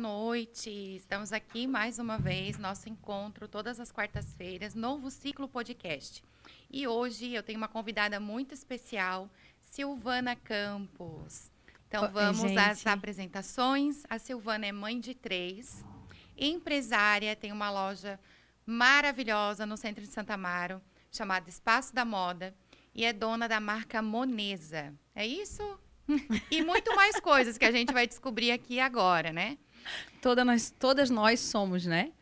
noite. Estamos aqui mais uma vez, nosso encontro todas as quartas-feiras, novo ciclo podcast. E hoje eu tenho uma convidada muito especial, Silvana Campos. Então vamos às apresentações. A Silvana é mãe de três, empresária, tem uma loja maravilhosa no centro de Santa Amaro, chamada Espaço da Moda, e é dona da marca Monesa. É isso? e muito mais coisas que a gente vai descobrir aqui agora, né? Toda nós, todas nós somos, né?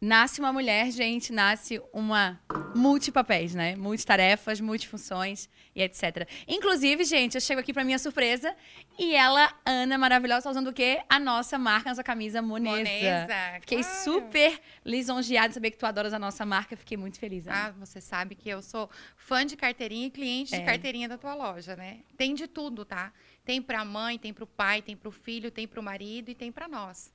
Nasce uma mulher, gente, nasce uma multipapéis, né? Multitarefas, multifunções e etc. Inclusive, gente, eu chego aqui para minha surpresa e ela, Ana maravilhosa, tá usando o quê? A nossa marca, a nossa camisa Monesa. Monesa. Fiquei claro. super lisonjeada de saber que tu adoras a nossa marca, fiquei muito feliz. Ah, você sabe que eu sou fã de carteirinha e cliente é. de carteirinha da tua loja, né? Tem de tudo, tá? Tem para a mãe, tem para o pai, tem para o filho, tem para o marido e tem para nós.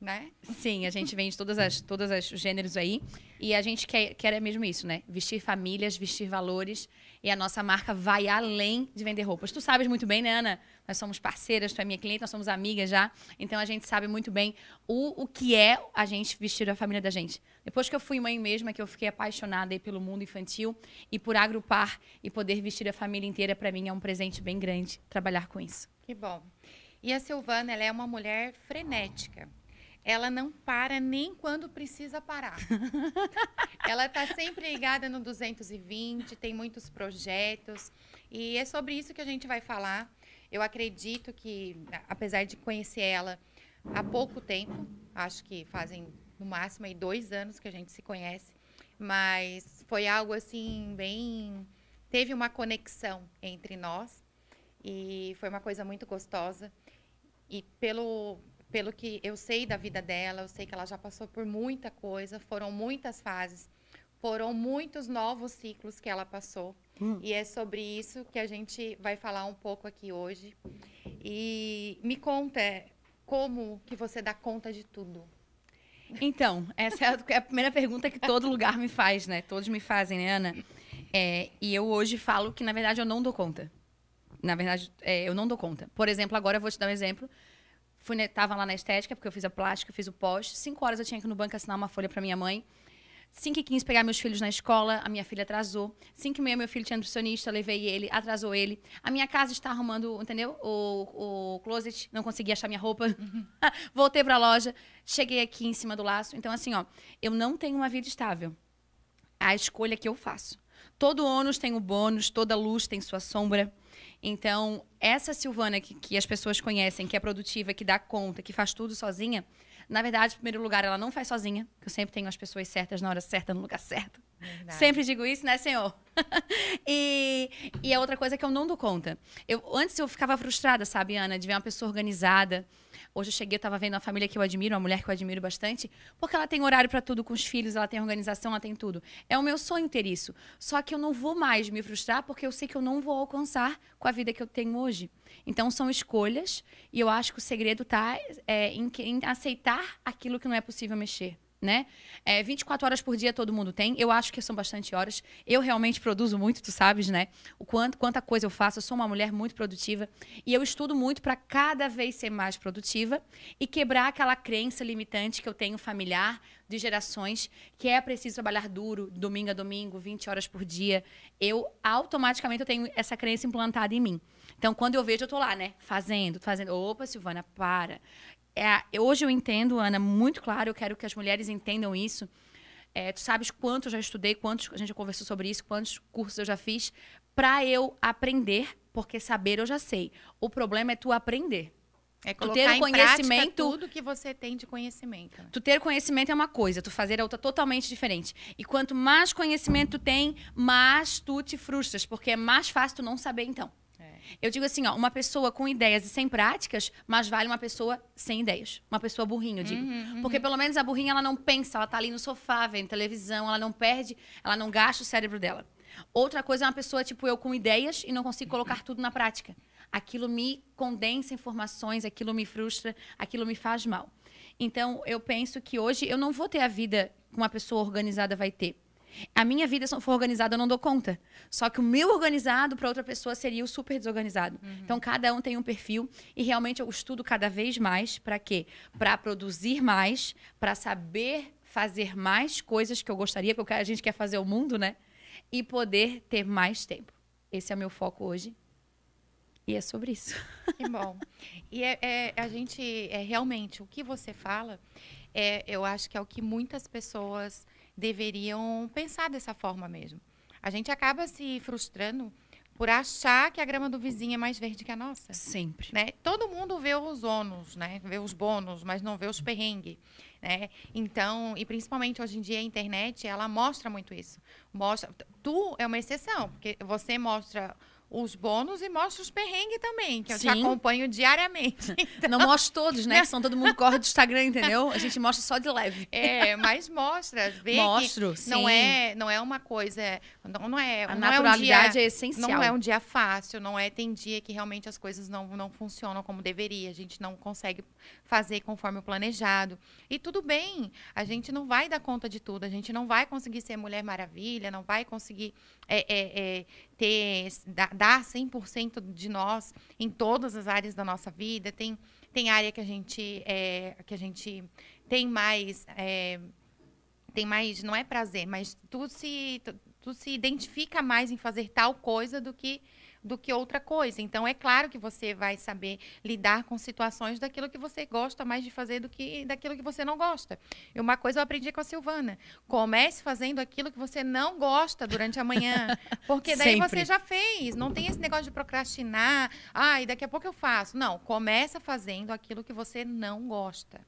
Né? Sim, a gente vende todas as todas as gêneros aí e a gente quer quer é mesmo isso, né? Vestir famílias, vestir valores e a nossa marca vai além de vender roupas. Tu sabes muito bem, né, Ana? nós somos parceiras, tu é minha cliente, nós somos amigas já. Então a gente sabe muito bem o, o que é a gente vestir a família da gente. Depois que eu fui mãe mesma, que eu fiquei apaixonada pelo mundo infantil e por agrupar e poder vestir a família inteira, para mim é um presente bem grande trabalhar com isso. Que bom. E a Silvana, ela é uma mulher frenética ela não para nem quando precisa parar. ela está sempre ligada no 220, tem muitos projetos. E é sobre isso que a gente vai falar eu acredito que, apesar de conhecer ela há pouco tempo, acho que fazem no máximo aí dois anos que a gente se conhece, mas foi algo assim bem teve uma conexão entre nós e foi uma coisa muito gostosa e pelo pelo que eu sei da vida dela, eu sei que ela já passou por muita coisa, foram muitas fases, foram muitos novos ciclos que ela passou. Hum. E é sobre isso que a gente vai falar um pouco aqui hoje. E me conta é, como que você dá conta de tudo. Então, essa é, é a primeira pergunta que todo lugar me faz, né? Todos me fazem, né, Ana? É, e eu hoje falo que, na verdade, eu não dou conta. Na verdade, é, eu não dou conta. Por exemplo, agora eu vou te dar um exemplo. Fui, né, tava lá na estética, porque eu fiz a plástica, fiz o pós. Cinco horas eu tinha que ir no banco assinar uma folha para minha mãe. 5 e 15 pegar meus filhos na escola, a minha filha atrasou. 5 e meia, meu filho tinha nutricionista, levei ele, atrasou ele. A minha casa está arrumando, entendeu? O, o closet, não consegui achar minha roupa. Voltei para a loja, cheguei aqui em cima do laço. Então, assim, ó, eu não tenho uma vida estável. A escolha que eu faço. Todo ônus tem o bônus, toda luz tem sua sombra. Então, essa Silvana que, que as pessoas conhecem, que é produtiva, que dá conta, que faz tudo sozinha, na verdade, em primeiro lugar, ela não faz sozinha. Eu sempre tenho as pessoas certas na hora certa, no lugar certo. Verdade. Sempre digo isso, né, senhor? e, e a é outra coisa é que eu não dou conta. Eu, antes eu ficava frustrada, sabe, Ana, de ver uma pessoa organizada Hoje eu cheguei, eu tava vendo uma família que eu admiro, uma mulher que eu admiro bastante, porque ela tem horário para tudo com os filhos, ela tem organização, ela tem tudo. É o meu sonho ter isso. Só que eu não vou mais me frustrar porque eu sei que eu não vou alcançar com a vida que eu tenho hoje. Então são escolhas e eu acho que o segredo tá é, em, em aceitar aquilo que não é possível mexer né? É, 24 horas por dia todo mundo tem. Eu acho que são bastante horas. Eu realmente produzo muito, tu sabes, né? O quanto, quanta coisa eu faço. Eu sou uma mulher muito produtiva e eu estudo muito para cada vez ser mais produtiva e quebrar aquela crença limitante que eu tenho familiar de gerações que é preciso trabalhar duro, domingo a domingo, 20 horas por dia. Eu automaticamente eu tenho essa crença implantada em mim. Então, quando eu vejo, eu tô lá, né? Fazendo, fazendo. Opa, Silvana, para. É, hoje eu entendo, Ana, muito claro, eu quero que as mulheres entendam isso. É, tu sabes quanto eu já estudei, quantos a gente já conversou sobre isso, quantos cursos eu já fiz, para eu aprender, porque saber eu já sei. O problema é tu aprender. É colocar tu ter conhecimento, tudo que você tem de conhecimento. Né? Tu ter conhecimento é uma coisa, tu fazer é outra totalmente diferente. E quanto mais conhecimento tu tem, mais tu te frustras, porque é mais fácil tu não saber então. Eu digo assim, ó, uma pessoa com ideias e sem práticas, mais vale uma pessoa sem ideias. Uma pessoa burrinha, eu digo. Uhum, uhum. Porque pelo menos a burrinha, ela não pensa, ela tá ali no sofá, vendo televisão, ela não perde, ela não gasta o cérebro dela. Outra coisa é uma pessoa, tipo eu, com ideias e não consigo colocar tudo na prática. Aquilo me condensa informações, aquilo me frustra, aquilo me faz mal. Então, eu penso que hoje eu não vou ter a vida que uma pessoa organizada vai ter. A minha vida, se não for organizada, eu não dou conta. Só que o meu organizado para outra pessoa seria o super desorganizado. Uhum. Então, cada um tem um perfil e realmente eu estudo cada vez mais para quê? Para produzir mais, para saber fazer mais coisas que eu gostaria, porque a gente quer fazer é o mundo, né? E poder ter mais tempo. Esse é o meu foco hoje. E é sobre isso. Que bom. E é, é a gente, é, realmente, o que você fala, é, eu acho que é o que muitas pessoas deveriam pensar dessa forma mesmo. A gente acaba se frustrando por achar que a grama do vizinho é mais verde que a nossa. Sempre. Né? Todo mundo vê os ônus, né? Vê os bônus, mas não vê os perrengues. Né? Então, e principalmente hoje em dia a internet, ela mostra muito isso. Mostra, tu é uma exceção, porque você mostra os bônus e mostra os perrengues também, que eu Sim. te acompanho diariamente. Então... Não mostro todos, né? são todo mundo corre do Instagram, entendeu? A gente mostra só de leve. É, mas mostra, vê Mostro, sim. Não é, não é uma coisa, não, não é, a não naturalidade é, um dia, é essencial. Não é um dia fácil, não é tem dia que realmente as coisas não não funcionam como deveria, a gente não consegue fazer conforme o planejado. E tudo bem, a gente não vai dar conta de tudo, a gente não vai conseguir ser mulher maravilha, não vai conseguir é, é, é, ter, dar 100% de nós em todas as áreas da nossa vida. Tem, tem área que a gente, é, que a gente tem mais é, tem mais, não é prazer, mas tu se, tu, tu, se identifica mais em fazer tal coisa do que do que outra coisa. Então, é claro que você vai saber lidar com situações daquilo que você gosta mais de fazer do que daquilo que você não gosta. E uma coisa eu aprendi com a Silvana: comece fazendo aquilo que você não gosta durante a manhã. Porque daí você já fez. Não tem esse negócio de procrastinar. Ah, e daqui a pouco eu faço. Não, começa fazendo aquilo que você não gosta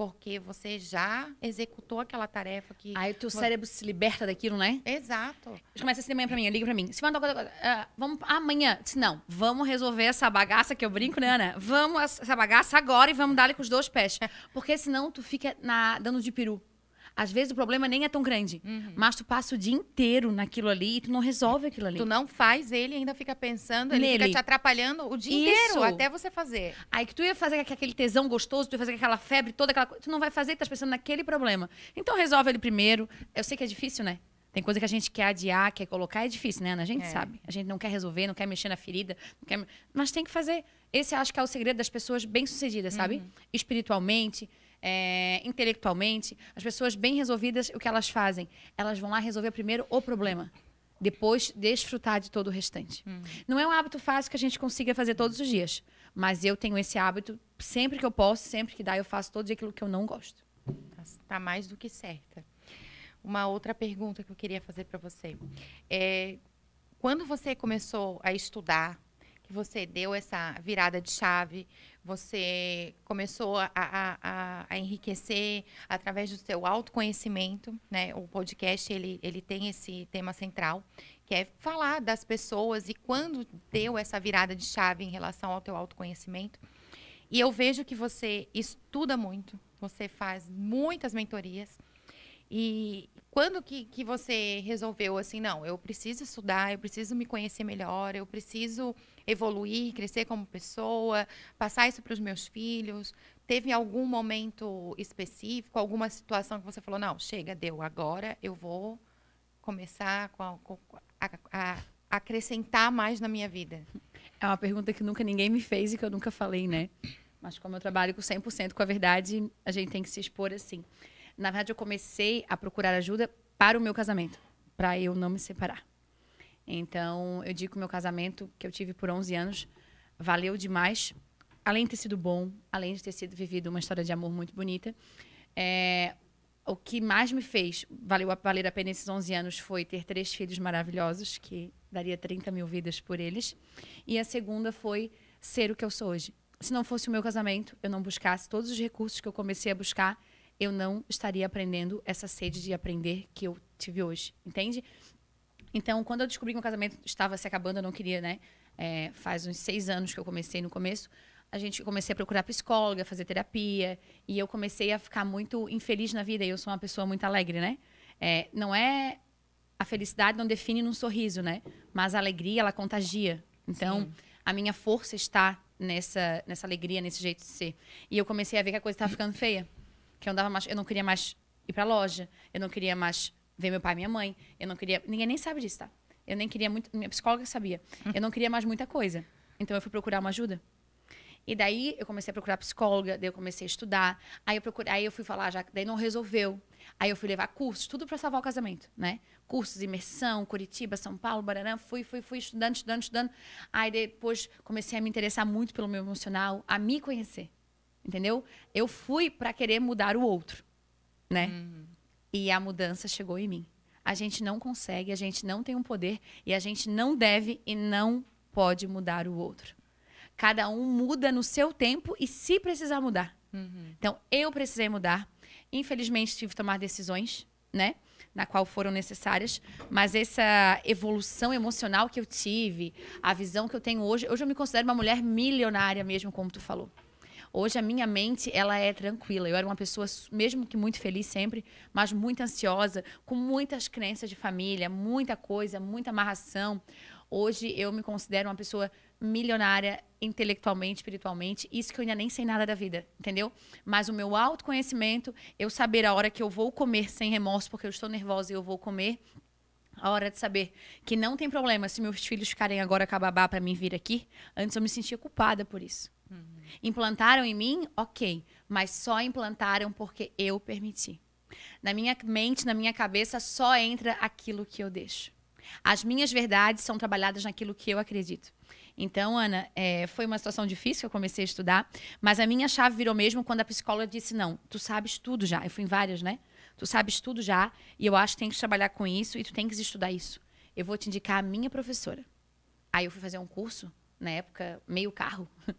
porque você já executou aquela tarefa que. Aí o teu cérebro se liberta daquilo, né? Exato. Começa assim de manhã pra mim, liga pra mim. Se manda uh, vamos amanhã. Se não, vamos resolver essa bagaça que eu brinco, né, Ana? Vamos essa bagaça agora e vamos dar ali com os dois pés. Porque senão tu fica na, dando de peru. Às vezes o problema nem é tão grande, uhum. mas tu passa o dia inteiro naquilo ali e tu não resolve aquilo ali. Tu não faz ele, ainda fica pensando, ele Nele. fica te atrapalhando o dia Isso. inteiro até você fazer. Aí que tu ia fazer aquele tesão gostoso, tu ia fazer aquela febre, toda aquela coisa, tu não vai fazer, tu tá pensando naquele problema. Então resolve ele primeiro. Eu sei que é difícil, né? Tem coisa que a gente quer adiar, quer colocar, é difícil, né, A gente é. sabe. A gente não quer resolver, não quer mexer na ferida, quer... mas tem que fazer. Esse acho que é o segredo das pessoas bem-sucedidas, sabe? Uhum. Espiritualmente, é, intelectualmente. As pessoas bem resolvidas, o que elas fazem? Elas vão lá resolver primeiro o problema. Depois, desfrutar de todo o restante. Uhum. Não é um hábito fácil que a gente consiga fazer todos os dias. Mas eu tenho esse hábito, sempre que eu posso, sempre que dá, eu faço todo aquilo que eu não gosto. Tá, tá mais do que certa uma outra pergunta que eu queria fazer para você. É, quando você começou a estudar, que você deu essa virada de chave, você começou a, a, a enriquecer através do seu autoconhecimento, né? O podcast, ele, ele tem esse tema central, que é falar das pessoas e quando deu essa virada de chave em relação ao teu autoconhecimento. E eu vejo que você estuda muito, você faz muitas mentorias, e quando que, que você resolveu assim, não, eu preciso estudar, eu preciso me conhecer melhor, eu preciso evoluir, crescer como pessoa, passar isso para os meus filhos? Teve algum momento específico, alguma situação que você falou, não, chega, deu, agora eu vou começar com a, com a, a acrescentar mais na minha vida? É uma pergunta que nunca ninguém me fez e que eu nunca falei, né? Mas como eu trabalho com 100% com a verdade, a gente tem que se expor assim. Na verdade, eu comecei a procurar ajuda para o meu casamento, para eu não me separar. Então, eu digo que o meu casamento, que eu tive por 11 anos, valeu demais. Além de ter sido bom, além de ter sido vivido uma história de amor muito bonita, é, o que mais me fez valeu, valer a pena esses 11 anos foi ter três filhos maravilhosos, que daria 30 mil vidas por eles. E a segunda foi ser o que eu sou hoje. Se não fosse o meu casamento, eu não buscasse todos os recursos que eu comecei a buscar, eu não estaria aprendendo essa sede de aprender que eu tive hoje, entende? Então, quando eu descobri que meu casamento estava se acabando, eu não queria, né? É, faz uns seis anos que eu comecei no começo. A gente comecei a procurar psicóloga, fazer terapia, e eu comecei a ficar muito infeliz na vida. E eu sou uma pessoa muito alegre, né? É, não é a felicidade não define num sorriso, né? Mas a alegria ela contagia. Então, Sim. a minha força está nessa nessa alegria, nesse jeito de ser. E eu comecei a ver que a coisa estava ficando feia que eu andava mais, eu não queria mais ir pra loja, eu não queria mais ver meu pai e minha mãe, eu não queria, ninguém nem sabe disso, tá? Eu nem queria muito, minha psicóloga sabia. Hum. Eu não queria mais muita coisa. Então eu fui procurar uma ajuda. E daí eu comecei a procurar psicóloga, daí eu comecei a estudar, aí eu procurei, aí eu fui falar já, daí não resolveu. Aí eu fui levar cursos, tudo para salvar o casamento, né? Cursos, imersão, Curitiba, São Paulo, Baranã. fui, fui, fui estudando, estudando, estudando. Aí depois comecei a me interessar muito pelo meu emocional, a me conhecer. Entendeu? Eu fui para querer mudar o outro, né? Uhum. E a mudança chegou em mim. A gente não consegue, a gente não tem um poder e a gente não deve e não pode mudar o outro. Cada um muda no seu tempo e se precisar mudar. Uhum. Então, eu precisei mudar. Infelizmente, tive que tomar decisões, né? na qual foram necessárias, mas essa evolução emocional que eu tive, a visão que eu tenho hoje, hoje eu me considero uma mulher milionária mesmo, como tu falou. Hoje a minha mente, ela é tranquila. Eu era uma pessoa, mesmo que muito feliz sempre, mas muito ansiosa, com muitas crenças de família, muita coisa, muita amarração. Hoje eu me considero uma pessoa milionária intelectualmente, espiritualmente, isso que eu ainda nem sei nada da vida, entendeu? Mas o meu autoconhecimento, eu saber a hora que eu vou comer sem remorso, porque eu estou nervosa e eu vou comer, a hora de saber que não tem problema se meus filhos ficarem agora com a babá para mim vir aqui. Antes eu me sentia culpada por isso. Uhum. Implantaram em mim, ok, mas só implantaram porque eu permiti. Na minha mente, na minha cabeça, só entra aquilo que eu deixo. As minhas verdades são trabalhadas naquilo que eu acredito. Então, Ana, é, foi uma situação difícil, que eu comecei a estudar, mas a minha chave virou mesmo quando a psicóloga disse: Não, tu sabes tudo já. Eu fui em várias, né? Tu sabes tudo já e eu acho que tem que trabalhar com isso e tu tem que estudar isso. Eu vou te indicar a minha professora. Aí eu fui fazer um curso na época, meio carro.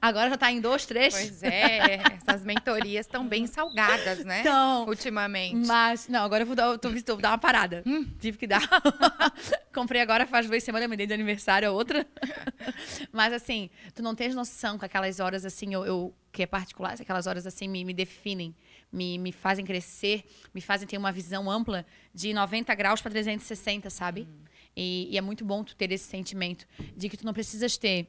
Agora já tá em dois, três. Pois é, essas mentorias estão bem salgadas, né? Então, ultimamente. Mas, não, agora eu vou dar, eu tô, vou dar uma parada. Hum. Tive que dar. Comprei agora faz duas semanas, me dei de aniversário a é outra. mas assim, tu não tens noção com aquelas horas assim, eu, eu que é particular, aquelas horas assim me, me definem me, me fazem crescer, me fazem ter uma visão ampla de 90 graus para 360, sabe? Uhum. E, e é muito bom tu ter esse sentimento de que tu não precisas ter,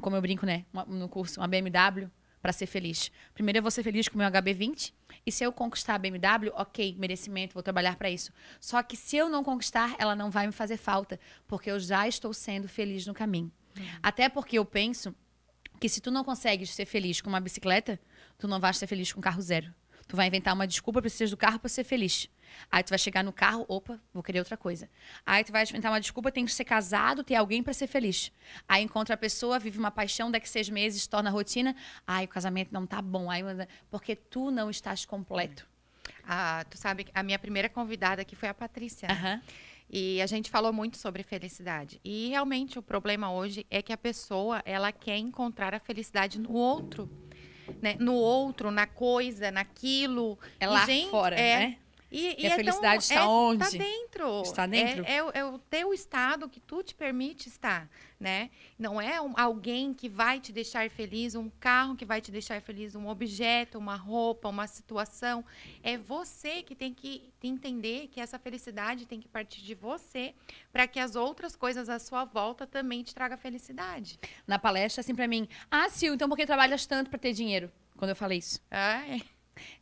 como eu brinco, né, uma, no curso, uma BMW para ser feliz. Primeiro eu vou ser feliz com o meu HB20 e se eu conquistar a BMW, ok, merecimento, vou trabalhar para isso. Só que se eu não conquistar, ela não vai me fazer falta, porque eu já estou sendo feliz no caminho. Uhum. Até porque eu penso que se tu não consegues ser feliz com uma bicicleta, tu não vais ser feliz com um carro zero. Tu vai inventar uma desculpa, precisas do carro para ser feliz. Aí tu vai chegar no carro, opa, vou querer outra coisa. Aí tu vai inventar uma desculpa, tem que ser casado, ter alguém para ser feliz. Aí encontra a pessoa, vive uma paixão, daqui seis meses torna rotina. Ai, o casamento não tá bom. Aí, porque tu não estás completo. Ah, tu sabe que a minha primeira convidada aqui foi a Patrícia. Uhum. E a gente falou muito sobre felicidade. E realmente o problema hoje é que a pessoa, ela quer encontrar a felicidade no outro né? no outro, na coisa, naquilo. É lá e, gente, fora, é, né? E, e, a é felicidade tão, está é, tá onde? Está dentro. Está é, dentro. É, é, o teu estado que tu te permite estar, né? Não é um, alguém que vai te deixar feliz, um carro que vai te deixar feliz, um objeto, uma roupa, uma situação. É você que tem que entender que essa felicidade tem que partir de você para que as outras coisas à sua volta também te traga felicidade. Na palestra, assim, para mim, ah, Sil, então por que trabalhas tanto para ter dinheiro? Quando eu falei isso. Ah, é.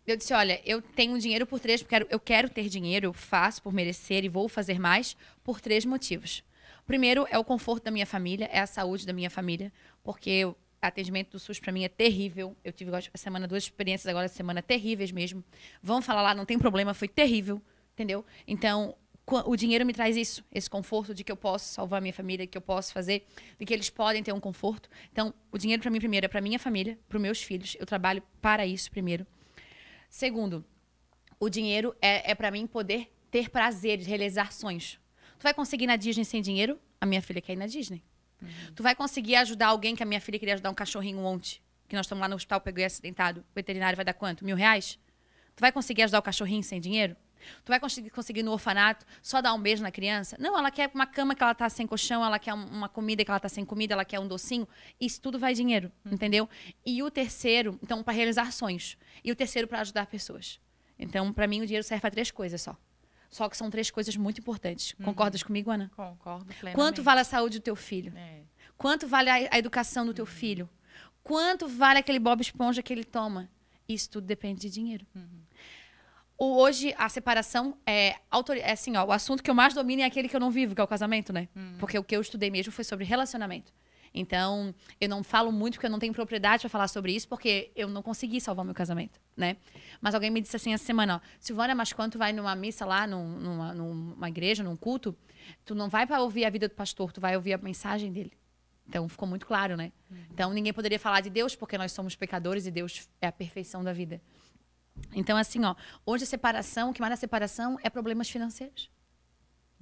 Eu disse: olha, eu tenho dinheiro por três, porque eu quero ter dinheiro, eu faço por merecer e vou fazer mais por três motivos. Primeiro é o conforto da minha família, é a saúde da minha família, porque o atendimento do SUS para mim é terrível. Eu tive semana duas experiências agora semana terríveis mesmo. Vão falar lá, não tem problema, foi terrível, entendeu? Então, o dinheiro me traz isso, esse conforto de que eu posso salvar minha família, que eu posso fazer, de que eles podem ter um conforto. Então, o dinheiro para mim primeiro é para minha família, para meus filhos. Eu trabalho para isso primeiro. Segundo, o dinheiro é, é para mim poder ter prazeres, realizar sonhos. Tu vai conseguir na Disney sem dinheiro? A minha filha quer ir na Disney. Uhum. Tu vai conseguir ajudar alguém que a minha filha queria ajudar um cachorrinho ontem, que nós estamos lá no hospital, peguei é acidentado, o veterinário vai dar quanto? Mil reais? Tu vai conseguir ajudar o cachorrinho sem dinheiro? Tu vai conseguir, conseguir no orfanato só dar um beijo na criança? Não, ela quer uma cama que ela tá sem colchão, ela quer uma comida que ela tá sem comida, ela quer um docinho. Isso tudo vai dinheiro, uhum. entendeu? E o terceiro, então, para realizar sonhos. E o terceiro para ajudar pessoas. Então, para mim, o dinheiro serve para três coisas só. Só que são três coisas muito importantes. Uhum. Concordas comigo, Ana? Concordo plenamente. Quanto vale a saúde do teu filho? É. Quanto vale a, educação do uhum. teu filho? Quanto vale aquele Bob Esponja que ele toma? Isso tudo depende de dinheiro. Uhum. O, hoje, a separação é, autor... é assim, ó, o assunto que eu mais domino é aquele que eu não vivo, que é o casamento, né? Uhum. Porque o que eu estudei mesmo foi sobre relacionamento. Então, eu não falo muito porque eu não tenho propriedade para falar sobre isso, porque eu não consegui salvar meu casamento, né? Mas alguém me disse assim essa semana, ó, Silvana, mas quando tu vai numa missa lá, numa, numa igreja, num culto, tu não vai para ouvir a vida do pastor, tu vai ouvir a mensagem dele. Então, ficou muito claro, né? Uhum. Então, ninguém poderia falar de Deus porque nós somos pecadores e Deus é a perfeição da vida. Então, assim, ó, hoje a separação, o que mais a é separação é problemas financeiros.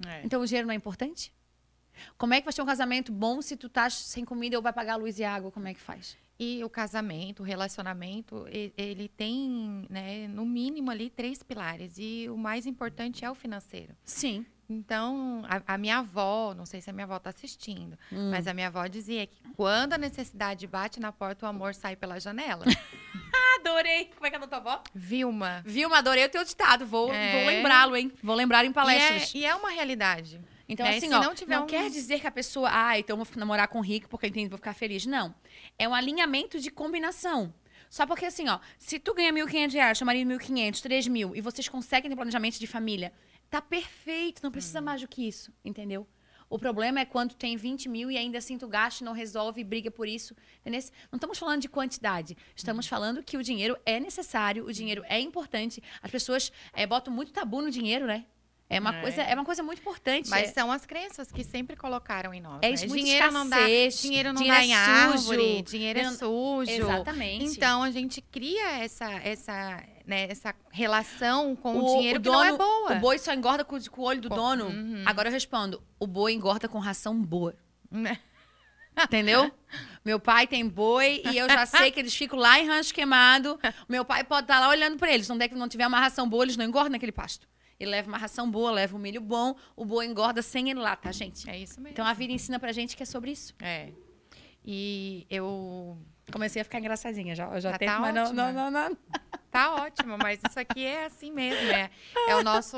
É. Então o dinheiro não é importante? Como é que vai ter um casamento bom se tu tá sem comida ou vai pagar luz e água? Como é que faz? E o casamento, o relacionamento, ele tem, né, no mínimo ali três pilares. E o mais importante é o financeiro. Sim. Então, a, a, minha avó, não sei se a minha avó está assistindo, hum. mas a minha avó dizia que quando a necessidade bate na porta, o amor sai pela janela. adorei! Como é que é a tua avó? Vilma. Vilma, adorei o teu ditado. Vou, é... vou lembrá-lo, hein? Vou lembrar em palestras. E é, e é uma realidade. Então, é, assim, ó, não, não um... quer dizer que a pessoa, ah, então vou namorar com o Rick porque ele tem, vou ficar feliz. Não. É um alinhamento de combinação. Só porque, assim, ó, se tu ganha 1.500 reais, seu marido 1.500, 3.000, e vocês conseguem ter planejamento de família, Tá perfeito, não precisa uhum. mais do que isso, entendeu? O problema é quando tem 20 mil e ainda assim tu gasta, não resolve e briga por isso. Entendeu? Não estamos falando de quantidade. Estamos uhum. falando que o dinheiro é necessário, o dinheiro é importante. As pessoas é, botam muito tabu no dinheiro, né? É uma, é. Coisa, é uma coisa muito importante. Mas é são as crenças que sempre colocaram em nós. É né? dinheiro não dá, dinheiro não dinheiro dá é em árvore, dinheiro é sujo. Exatamente. Então a gente cria essa essa né, essa relação com o, o dinheiro o dono, não é boa. O boi só engorda com, com o olho do dono. Uhum. Agora eu respondo, o boi engorda com ração boa. Né? Entendeu? Meu pai tem boi e eu já sei que eles ficam lá em rancho queimado. Meu pai pode estar lá olhando para eles. Onde é que não tiver uma ração boa, eles não engordam naquele pasto ele leva uma ração boa, leva um milho bom, o boi engorda sem ele lá, tá, gente? É isso mesmo. Então a vida ensina pra gente que é sobre isso. É. E eu comecei a ficar engraçadinha, já, já ah, tento, tá mas não, não, não, não. Tá ótimo, mas isso aqui é assim mesmo, é, é o nosso,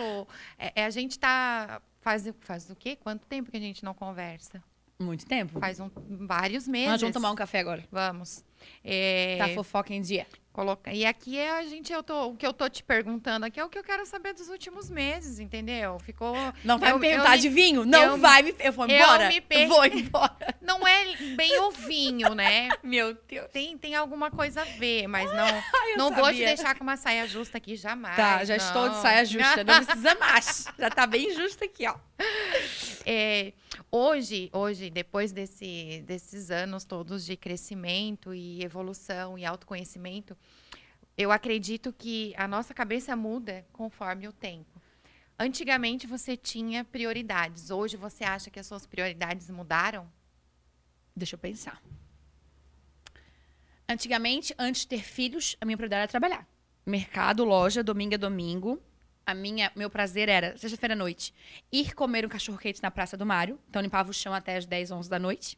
é, é a gente tá, faz, faz o quê? Quanto tempo que a gente não conversa? Muito tempo. Faz um, vários meses. Nós vamos tomar um café agora. Vamos. Tá é... Tá fofoca em dia. Coloca... E aqui é a gente, eu tô, o que eu tô te perguntando aqui é o que eu quero saber dos últimos meses, entendeu? Ficou. Não vai eu, me perguntar eu, de vinho? Não eu, vai me. Eu vou embora. Eu per... Vou embora. Não é bem o vinho, né? Meu Deus. Tem, tem alguma coisa a ver, mas não. Ai, ah, não sabia. vou te deixar com uma saia justa aqui, jamais. Tá, já não. estou de saia justa. Não precisa mais. Já tá bem justa aqui, ó. É. Hoje, hoje, depois desse, desses anos todos de crescimento e evolução e autoconhecimento, eu acredito que a nossa cabeça muda conforme o tempo. Antigamente você tinha prioridades. Hoje você acha que as suas prioridades mudaram? Deixa eu pensar. Antigamente, antes de ter filhos, a minha prioridade era trabalhar. Mercado, loja, domingo a é domingo a minha, meu prazer era, sexta-feira à noite, ir comer um cachorro-quente na Praça do Mário. Então, limpava o chão até as 10, 11 da noite.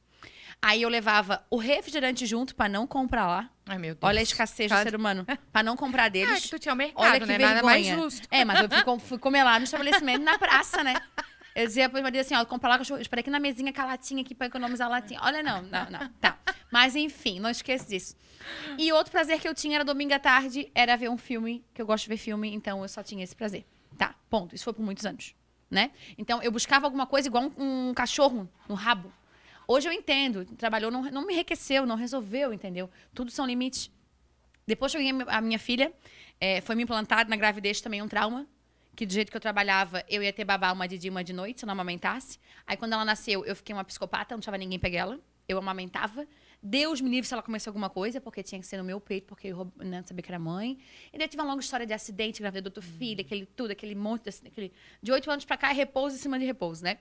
Aí eu levava o refrigerante junto para não comprar lá. Ai, meu Deus. Olha a escassez do ser humano. Pra não comprar ah, deles. Ah, é que tu tinha o mercado, Olha que né? Vergonha. Nada mais justo. É, mas eu fui, fui comer lá no estabelecimento, na praça, né? Eu dizia pro marido assim, ó, comprar lá cachorro. Espera aqui na mesinha com a latinha aqui pra economizar a latinha. Olha, não, não, não. Tá. Mas enfim, não esqueça disso. E outro prazer que eu tinha era domingo à tarde, era ver um filme, que eu gosto de ver filme, então eu só tinha esse prazer. Tá, ponto. Isso foi por muitos anos, né? Então eu buscava alguma coisa igual um, um cachorro no rabo. Hoje eu entendo, trabalhou, não, não me enriqueceu, não resolveu, entendeu? Tudo são limites. Depois eu ganhei a minha filha, é, foi me implantado na gravidez também um trauma, que do jeito que eu trabalhava, eu ia ter babá uma de dia uma de noite, se eu não amamentasse. Aí quando ela nasceu, eu fiquei uma psicopata, não deixava ninguém pegar ela. Eu amamentava. Deus me livre se ela comesse alguma coisa, porque tinha que ser no meu peito, porque eu não né, sabia que era mãe. E daí tive uma longa história de acidente, gravidez do outro hum. filho, aquele tudo, aquele monte de aquele... De oito anos pra cá, é repouso em cima de repouso, né?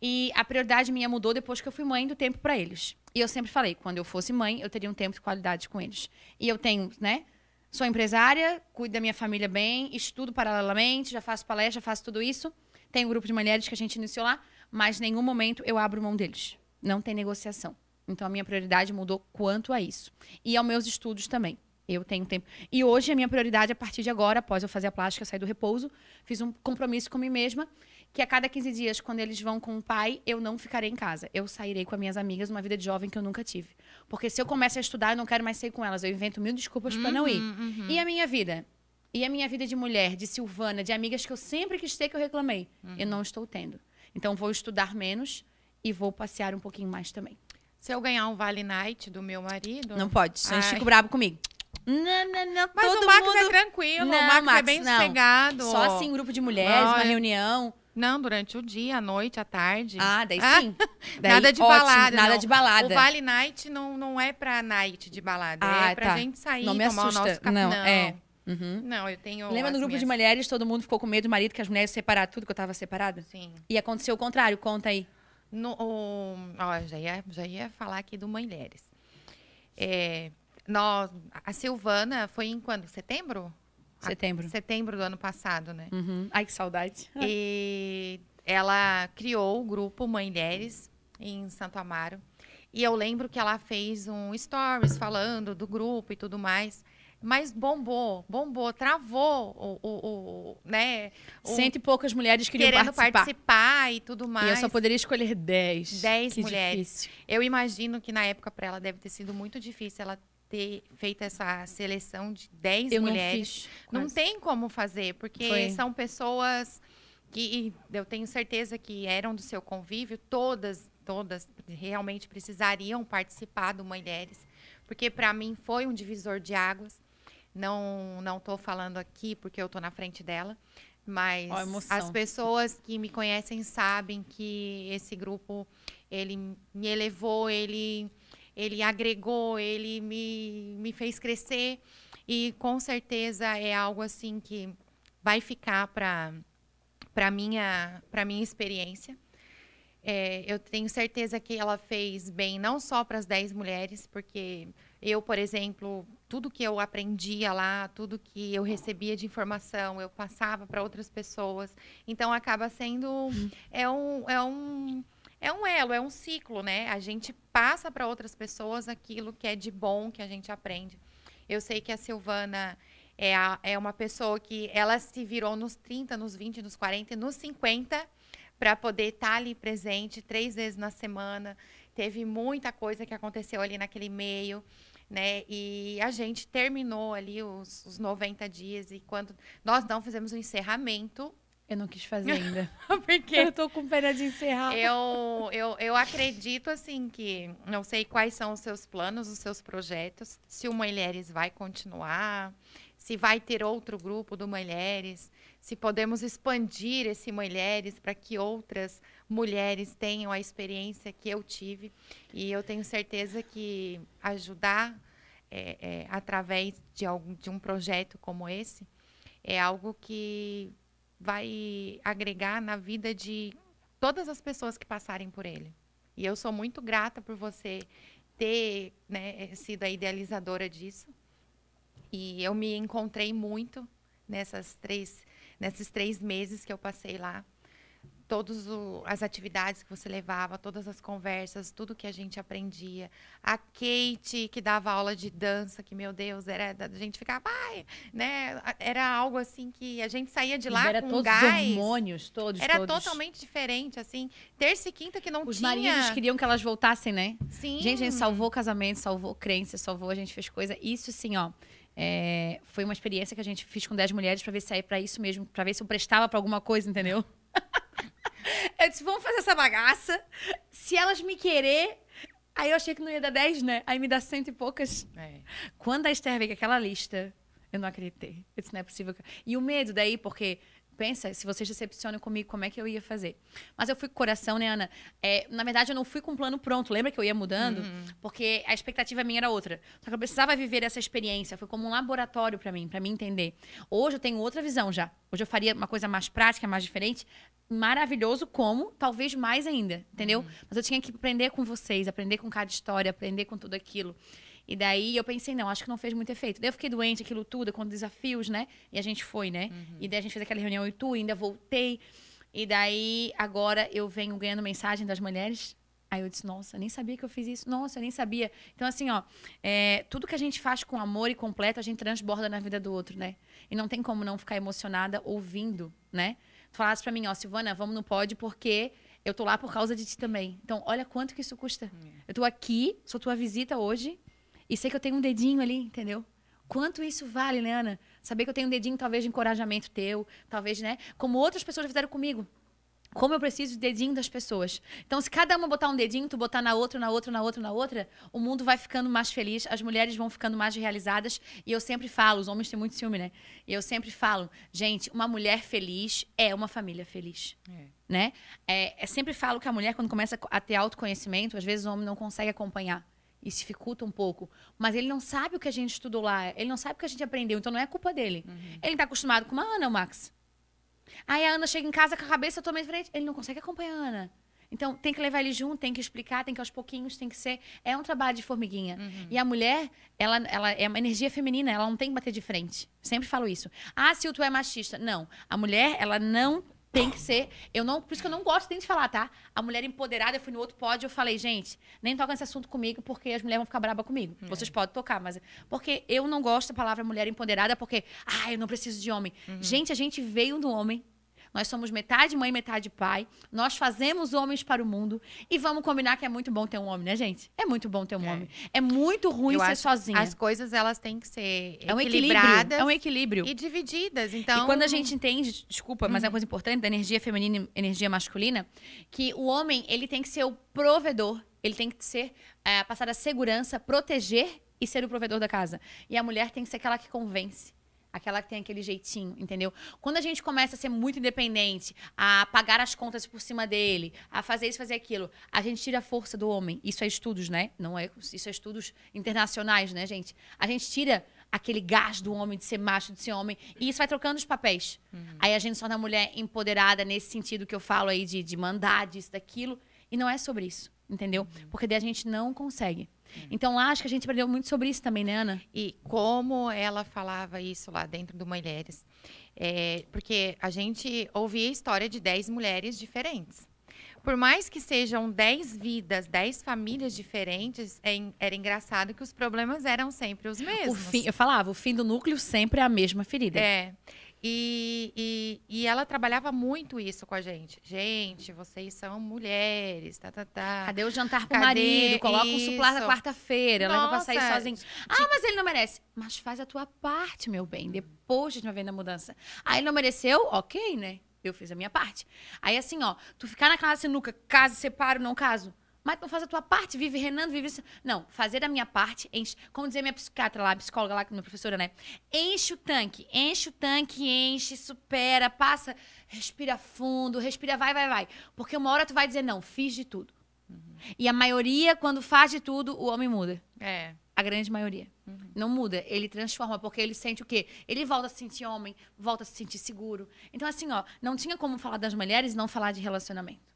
E a prioridade minha mudou depois que eu fui mãe do tempo para eles. E eu sempre falei, quando eu fosse mãe, eu teria um tempo de qualidade com eles. E eu tenho, né? sou empresária, cuido da minha família bem, estudo paralelamente, já faço palestra, faço tudo isso. Tem um grupo de mulheres que a gente iniciou lá, mas em nenhum momento eu abro mão deles. Não tem negociação. Então a minha prioridade mudou quanto a isso. E aos meus estudos também. Eu tenho tempo. E hoje a minha prioridade, a partir de agora, após eu fazer a plástica, sair do repouso, fiz um compromisso com mim mesma que a cada 15 dias, quando eles vão com o pai, eu não ficarei em casa. Eu sairei com as minhas amigas uma vida de jovem que eu nunca tive. Porque se eu começo a estudar, eu não quero mais sair com elas. Eu invento mil desculpas uhum, para não ir. Uhum, uhum. E a minha vida? E a minha vida de mulher, de Silvana, de amigas que eu sempre quis ter que eu reclamei? Uhum. Eu não estou tendo. Então vou estudar menos e vou passear um pouquinho mais também. Se eu ganhar um Vale Night do meu marido. Não pode, senão fico brabo comigo. Não, não, não. Mas Todo o Max é mundo... é tranquilo, não, o Max, Max é bem não. sossegado. Só assim, um grupo de mulheres, uma reunião. Não, durante o dia, à noite, à tarde. Ah, daí ah, sim. Ah, daí, nada de ótimo, balada. Nada não. de balada. O Vale Night não, não é pra night de balada. Ah, é pra tá. gente sair, e tomar assusta. o nosso café. Não, é. não. é. Uhum. Não, eu tenho. Lembra no grupo minhas... de mulheres, todo mundo ficou com medo do marido, que as mulheres separaram tudo que eu tava separada? Sim. E aconteceu o contrário, conta aí. No, o... Ó, já ia, já ia falar aqui do Mulheres. É, nós, a Silvana foi em quando? Setembro? Setembro. Setembro do ano passado, né? Uhum. Ai, que saudade. E ela criou o grupo Mulheres em Santo Amaro. E eu lembro que ela fez um stories falando do grupo e tudo mais. Mas bombou, bombou, travou o, o, o né? O Cento e poucas mulheres queriam querendo participar. participar e tudo mais. E eu só poderia escolher dez. Dez que mulheres. Difícil. Eu imagino que na época para ela deve ter sido muito difícil ela ter feito essa seleção de 10 eu mulheres. Não, fiz, não tem como fazer, porque Foi. são pessoas que eu tenho certeza que eram do seu convívio, todas, todas realmente precisariam participar do Mulheres, porque para mim foi um divisor de águas. Não não estou falando aqui porque eu estou na frente dela, mas as pessoas que me conhecem sabem que esse grupo ele me elevou, ele ele agregou, ele me, me fez crescer. E com certeza é algo assim que vai ficar para para minha para minha experiência. É, eu tenho certeza que ela fez bem não só para as 10 mulheres, porque eu, por exemplo, tudo que eu aprendia lá, tudo que eu recebia de informação, eu passava para outras pessoas. Então acaba sendo uhum. é um, é um é um elo, é um ciclo, né? A gente passa para outras pessoas aquilo que é de bom que a gente aprende. Eu sei que a Silvana é, a, é uma pessoa que ela se virou nos 30, nos 20, nos 40, nos 50 para poder estar tá ali presente três vezes na semana. Teve muita coisa que aconteceu ali naquele meio, né? E a gente terminou ali os, os 90 dias e quando nós não fizemos o encerramento eu não quis fazer ainda. Porque eu tô com pena de encerrar. Eu, eu, eu acredito, assim, que não sei quais são os seus planos, os seus projetos, se o Mulheres vai continuar, se vai ter outro grupo do Mulheres, se podemos expandir esse Mulheres para que outras mulheres tenham a experiência que eu tive. E eu tenho certeza que ajudar é, é, através de, algum, de um projeto como esse é algo que vai agregar na vida de todas as pessoas que passarem por ele. E eu sou muito grata por você ter né, sido a idealizadora disso. E eu me encontrei muito nessas três, nesses três meses que eu passei lá todas as atividades que você levava, todas as conversas, tudo que a gente aprendia. A Kate, que dava aula de dança, que, meu Deus, era a gente ficava, ai, né? Era algo assim que a gente saía de lá era com todos gás. Os hormônios, todos, Era todos. totalmente diferente, assim. Terça e quinta que não os tinha... Os maridos queriam que elas voltassem, né? Sim. Gente, a gente salvou casamento, salvou crença, salvou, a gente fez coisa. Isso, sim, ó... É, foi uma experiência que a gente fez com 10 mulheres para ver se saía é para isso mesmo, para ver se eu prestava para alguma coisa, entendeu? Eu disse, vamos fazer essa bagaça. Se elas me querer. Aí eu achei que não ia dar 10, né? Aí me dá cento e poucas. É. Quando a Esther veio com aquela lista, eu não acreditei. Eu disse, não é possível. E o medo daí, porque pensa, se vocês decepcionam comigo, como é que eu ia fazer? Mas eu fui com coração, né, Ana? É, na verdade, eu não fui com um plano pronto. Lembra que eu ia mudando? Uhum. Porque a expectativa minha era outra. Só que eu precisava viver essa experiência. Foi como um laboratório para mim, para me entender. Hoje eu tenho outra visão já. Hoje eu faria uma coisa mais prática, mais diferente. Maravilhoso como, talvez mais ainda, entendeu? Uhum. Mas eu tinha que aprender com vocês, aprender com cada história, aprender com tudo aquilo. E daí eu pensei, não, acho que não fez muito efeito. Daí eu fiquei doente, aquilo tudo, com desafios, né? E a gente foi, né? Uhum. E daí a gente fez aquela reunião e tu, ainda voltei. E daí agora eu venho ganhando mensagem das mulheres. Aí eu disse, nossa, nem sabia que eu fiz isso. Nossa, eu nem sabia. Então, assim, ó, é, tudo que a gente faz com amor e completo, a gente transborda na vida do outro, né? E não tem como não ficar emocionada ouvindo, né? Tu falasse pra mim, ó, Silvana, vamos no pódio porque eu tô lá por causa de ti também. Então, olha quanto que isso custa. Hum. Eu tô aqui, sou tua visita hoje, e sei que eu tenho um dedinho ali, entendeu? Quanto isso vale, né, Ana? Saber que eu tenho um dedinho, talvez, de encorajamento teu, talvez, né? Como outras pessoas fizeram comigo. Como eu preciso do dedinho das pessoas. Então, se cada uma botar um dedinho, tu botar na outra, na outra, na outra, na outra, o mundo vai ficando mais feliz, as mulheres vão ficando mais realizadas. E eu sempre falo, os homens têm muito ciúme, né? E eu sempre falo, gente, uma mulher feliz é uma família feliz. É. Né? É, é sempre falo que a mulher, quando começa a ter autoconhecimento, às vezes o homem não consegue acompanhar e se dificulta um pouco. Mas ele não sabe o que a gente estudou lá, ele não sabe o que a gente aprendeu, então não é culpa dele. Uhum. Ele está acostumado com uma Ana, ah, o Max. Aí a Ana chega em casa com a cabeça totalmente diferente. Ele não consegue acompanhar a Ana. Então tem que levar ele junto, tem que explicar, tem que aos pouquinhos, tem que ser. É um trabalho de formiguinha. Uhum. E a mulher, ela, ela é uma energia feminina, ela não tem que bater de frente. Sempre falo isso. Ah, se tu é machista. Não. A mulher, ela não tem que ser. Eu não, por isso que eu não gosto nem de falar, tá? A mulher empoderada, eu fui no outro pódio, eu falei, gente, nem toca nesse assunto comigo, porque as mulheres vão ficar braba comigo. É. Vocês podem tocar, mas. Porque eu não gosto da palavra mulher empoderada, porque, ah, eu não preciso de homem. Uhum. Gente, a gente veio do homem nós somos metade mãe, metade pai. Nós fazemos homens para o mundo. E vamos combinar que é muito bom ter um homem, né, gente? É muito bom ter um é. homem. É muito ruim Eu ser sozinha. As coisas, elas têm que ser é um equilibradas. É um equilíbrio. E divididas. Então... E quando a gente entende, desculpa, mas uhum. é hum. uma coisa importante, da energia feminina e energia masculina, que o homem, ele tem que ser o provedor. Ele tem que ser, é, passar a segurança, proteger e ser o provedor da casa. E a mulher tem que ser aquela que convence Aquela que tem aquele jeitinho, entendeu? Quando a gente começa a ser muito independente, a pagar as contas por cima dele, a fazer isso, fazer aquilo, a gente tira a força do homem. Isso é estudos, né? Não é, isso é estudos internacionais, né, gente? A gente tira aquele gás do homem de ser macho, de ser homem, e isso vai trocando os papéis. Uhum. Aí a gente só na mulher empoderada nesse sentido que eu falo aí de, de mandar disso, daquilo, e não é sobre isso, entendeu? Uhum. Porque daí a gente não consegue. Então acho que a gente aprendeu muito sobre isso também, né, Ana? E como ela falava isso lá dentro do Mulheres. É, porque a gente ouvia a história de 10 mulheres diferentes. Por mais que sejam 10 vidas, 10 famílias diferentes, é, era engraçado que os problemas eram sempre os mesmos. Fim, eu falava, o fim do núcleo sempre é a mesma ferida. É. E, e, e, ela trabalhava muito isso com a gente. Gente, vocês são mulheres, tá, tá, tá. Cadê o jantar pro Cadê marido? Coloca isso? um suplar na quarta-feira, leva pra sair sozinho. Ah, tipo mas ele não merece. Mas faz a tua parte, meu bem. Depois de uma vez na mudança. Aí ah, ele não mereceu? Ok, né? Eu fiz a minha parte. Aí assim, ó, tu ficar naquela sinuca, caso, separo, não caso mas não faz a tua parte, vive Renan, vive isso. Não, fazer a minha parte, enche, como dizia minha psiquiatra lá, psicóloga lá, minha professora, né? Enche o tanque, enche o tanque, enche, supera, passa, respira fundo, respira, vai, vai, vai. Porque uma hora tu vai dizer, não, fiz de tudo. Uhum. E a maioria, quando faz de tudo, o homem muda. É. A grande maioria. Uhum. Não muda, ele transforma, porque ele sente o quê? Ele volta a se sentir homem, volta a se sentir seguro. Então, assim, ó, não tinha como falar das mulheres e não falar de relacionamento.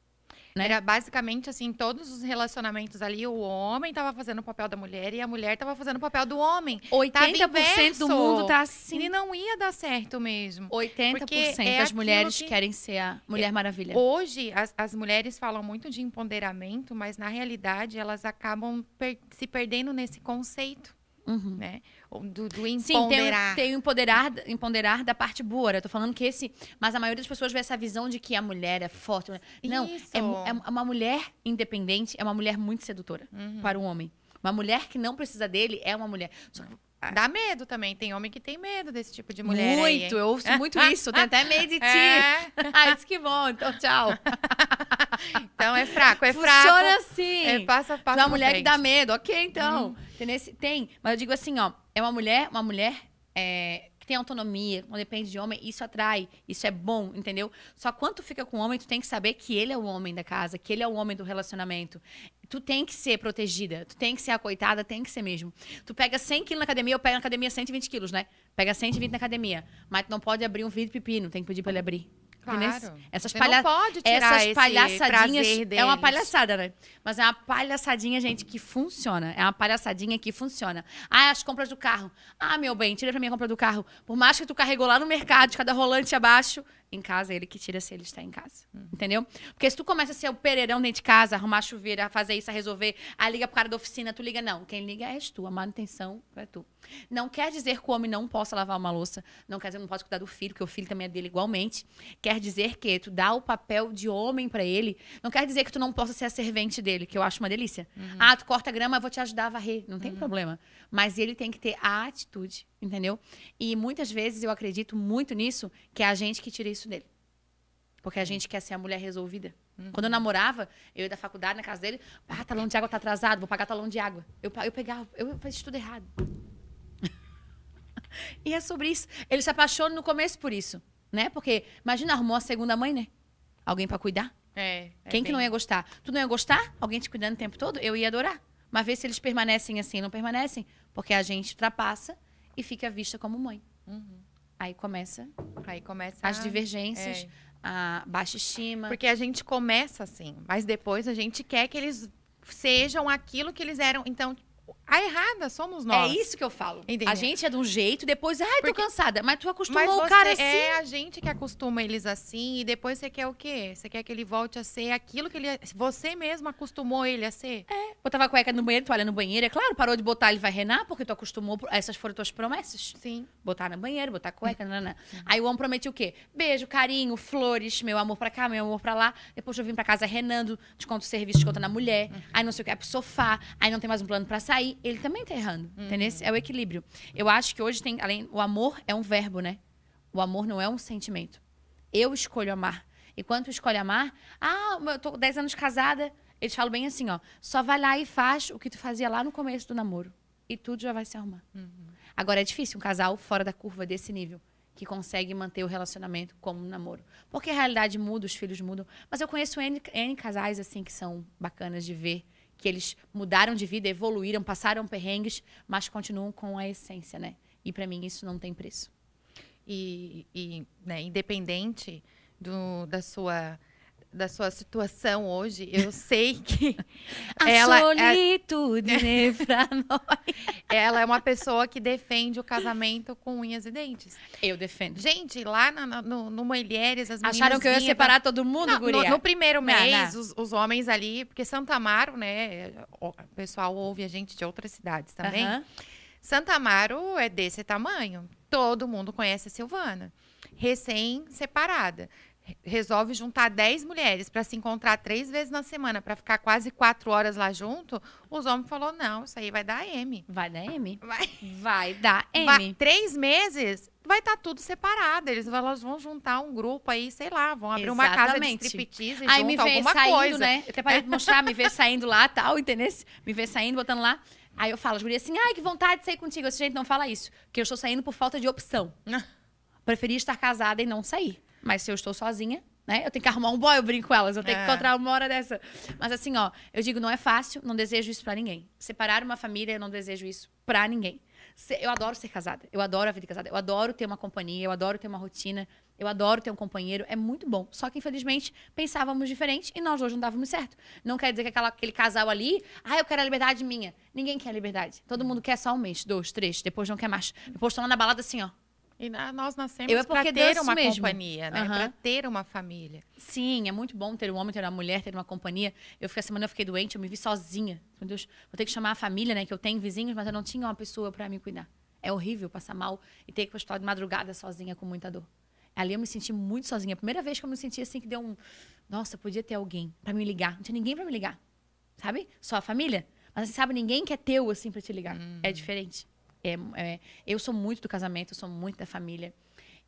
Né? Era basicamente assim, todos os relacionamentos ali, o homem estava fazendo o papel da mulher e a mulher estava fazendo o papel do homem. 80% tá do mundo tá assim. E não ia dar certo mesmo. 80% Porque é mulheres que... querem ser a é, Mulher Maravilha. Hoje, as, as mulheres falam muito de empoderamento, mas na realidade elas acabam per se perdendo nesse conceito. Uhum. Né? do, do empoderar. Sim, tem, tem o empoderar, empoderar da parte boa. Né? Eu tô falando que esse. Mas a maioria das pessoas vê essa visão de que a mulher é forte. Né? Não, é, é, uma mulher independente, é uma mulher muito sedutora uhum. para um homem. Uma mulher que não precisa dele é uma mulher. Só que é. Dá medo também. Tem homem que tem medo desse tipo de mulher. Muito, aí, eu ouço muito ah, isso. Tem ah, né? até medo de ti. É. ah, isso que bom. Então, tchau. então é fraco, é Funciona fraco. Funciona assim. É passo a passo. Uma mulher frente. que dá medo. Ok, então. Uhum. Tem, nesse, tem. Mas eu digo assim, ó. É uma mulher, uma mulher é, tem autonomia, não depende de homem, isso atrai, isso é bom, entendeu? Só quando tu fica com o homem, tu tem que saber que ele é o homem da casa, que ele é o homem do relacionamento. Tu tem que ser protegida, tu tem que ser acoitada, tem que ser mesmo. Tu pega 100 quilos na academia, eu pego na academia 120 quilos, né? Pega 120 na academia, mas tu não pode abrir um vidro pepino, tem que pedir pra ele abrir. Claro. Nesse, essas palha... pode tirar essas palhaçadinhas. É uma palhaçada, né? Mas é uma palhaçadinha, gente, que funciona. É uma palhaçadinha que funciona. Ah, as compras do carro. Ah, meu bem, tira pra mim a compra do carro. Por mais que tu carregou lá no mercado, de cada rolante abaixo, em casa, ele que tira se ele está em casa. Uhum. Entendeu? Porque se tu começa a ser o pereirão dentro de casa, arrumar chuveiro, fazer isso, a resolver, a liga pro cara da oficina, tu liga, não. Quem liga é és tu, a manutenção é tu. Não quer dizer que o homem não possa lavar uma louça, não quer dizer que não possa cuidar do filho, que o filho também é dele igualmente. Quer dizer que tu dá o papel de homem para ele, não quer dizer que tu não possa ser a servente dele, que eu acho uma delícia. Uhum. Ah, tu corta grama, eu vou te ajudar a varrer, não tem uhum. problema. Mas ele tem que ter a atitude, entendeu? E muitas vezes eu acredito muito nisso, que é a gente que tira isso isso nele. Porque a gente quer ser a mulher resolvida. Uhum. Quando eu namorava, eu ia da faculdade na casa dele, ah, talão tá de água tá atrasado, vou pagar talão de água. Eu, eu pegava, eu fazia tudo errado. e é sobre isso. Ele se apaixona no começo por isso, né? Porque imagina arrumou a segunda mãe, né? Alguém para cuidar. É, é Quem bem... que não ia gostar? Tu não ia gostar? Alguém te cuidando o tempo todo? Eu ia adorar. Mas ver se eles permanecem assim, não permanecem, porque a gente ultrapassa e fica vista como mãe. Uhum. Aí começa. Aí começa as a... divergências, é. a baixa estima. Porque a gente começa assim, mas depois a gente quer que eles sejam aquilo que eles eram. Então, a errada somos é nós. É isso que eu falo. A gente é de um jeito, depois, ai, ah, Porque... tô cansada. Mas tu acostumou mas o cara assim. É a gente que acostuma eles assim, e depois você quer o quê? Você quer que ele volte a ser aquilo que ele. É, você mesmo acostumou ele a ser? É. Botava a cueca no banheiro, toalha no banheiro, é claro, parou de botar, ele vai renar, porque tu acostumou. Essas foram tuas promessas. Sim. Botar no banheiro, botar cueca, hum. nanã. Aí o homem prometeu o quê? Beijo, carinho, flores, meu amor pra cá, meu amor pra lá. Depois eu vim pra casa renando, desconto o serviço, desconto na mulher. Uhum. Aí não sei o que, é pro sofá. Aí não tem mais um plano pra sair aí ele também tá errando, uhum. entendeu? É o equilíbrio. Eu acho que hoje tem, além, o amor é um verbo, né? O amor não é um sentimento. Eu escolho amar. E quando tu escolhe amar, ah, eu tô 10 anos casada, eles falam bem assim, ó, só vai lá e faz o que tu fazia lá no começo do namoro. E tudo já vai se arrumar. Uhum. Agora é difícil um casal fora da curva desse nível que consegue manter o relacionamento como um namoro. Porque a realidade muda, os filhos mudam. Mas eu conheço N, N casais assim que são bacanas de ver que eles mudaram de vida, evoluíram, passaram perrengues, mas continuam com a essência, né? E para mim isso não tem preço. E, e né, independente do, da sua da sua situação hoje, eu sei que ela é solitude é pra nós. Ela é uma pessoa que defende o casamento com unhas e dentes. Eu defendo. Gente, lá no, no, no Mulheres, as Acharam que eu ia separar pra... todo mundo, Não, no, no, primeiro mês, os, os, homens ali, porque Santa Amaro, né, o pessoal ouve a gente de outras cidades também. Santa Amaro é desse tamanho. Todo mundo conhece a Silvana recém-separada resolve juntar 10 mulheres para se encontrar três vezes na semana, para ficar quase quatro horas lá junto, os homens falaram: não, isso aí vai dar M. Vai dar M? Vai. Vai dar M. Vai, três meses vai estar tá tudo separado. Eles elas vão juntar um grupo aí, sei lá, vão abrir Exatamente. uma casa de striptease aí me vê alguma saindo, coisa. né? Eu até parei de mostrar, me ver saindo lá, tal, entendeu? Me ver saindo, botando lá. Aí eu falo, as gurias assim, ai, que vontade de sair contigo. Eu disse, gente, não fala isso, que eu estou saindo por falta de opção. Preferi estar casada e não sair. Mas se eu estou sozinha, né? Eu tenho que arrumar um boy, eu brinco com elas, eu tenho é. que encontrar uma hora dessa. Mas assim, ó, eu digo, não é fácil, não desejo isso para ninguém. Separar uma família, eu não desejo isso para ninguém. Eu adoro ser casada, eu adoro a vida casada, eu adoro ter uma companhia, eu adoro ter uma rotina, eu adoro ter um companheiro, é muito bom. Só que, infelizmente, pensávamos diferente e nós dois não dávamos certo. Não quer dizer que aquela, aquele casal ali, ah, eu quero a liberdade minha. Ninguém quer a liberdade. Todo mundo quer só um mês, dois, três, depois não quer mais. Depois estão lá na balada assim, ó. E nós nascemos é para ter uma mesmo. companhia, né? Uhum. Para ter uma família. Sim, é muito bom ter um homem, ter uma mulher, ter uma companhia. Eu fiquei a semana eu fiquei doente, eu me vi sozinha. Meu Deus, vou ter que chamar a família, né? Que eu tenho vizinhos, mas eu não tinha uma pessoa para me cuidar. É horrível passar mal e ter que postar de madrugada sozinha com muita dor. Ali eu me senti muito sozinha. A primeira vez que eu me senti assim que deu um, nossa, podia ter alguém para me ligar. Não tinha ninguém para me ligar, sabe? Só a família. Mas você assim, sabe, ninguém que é teu assim para te ligar. Hum. É diferente. É, é, eu sou muito do casamento, sou muito da família.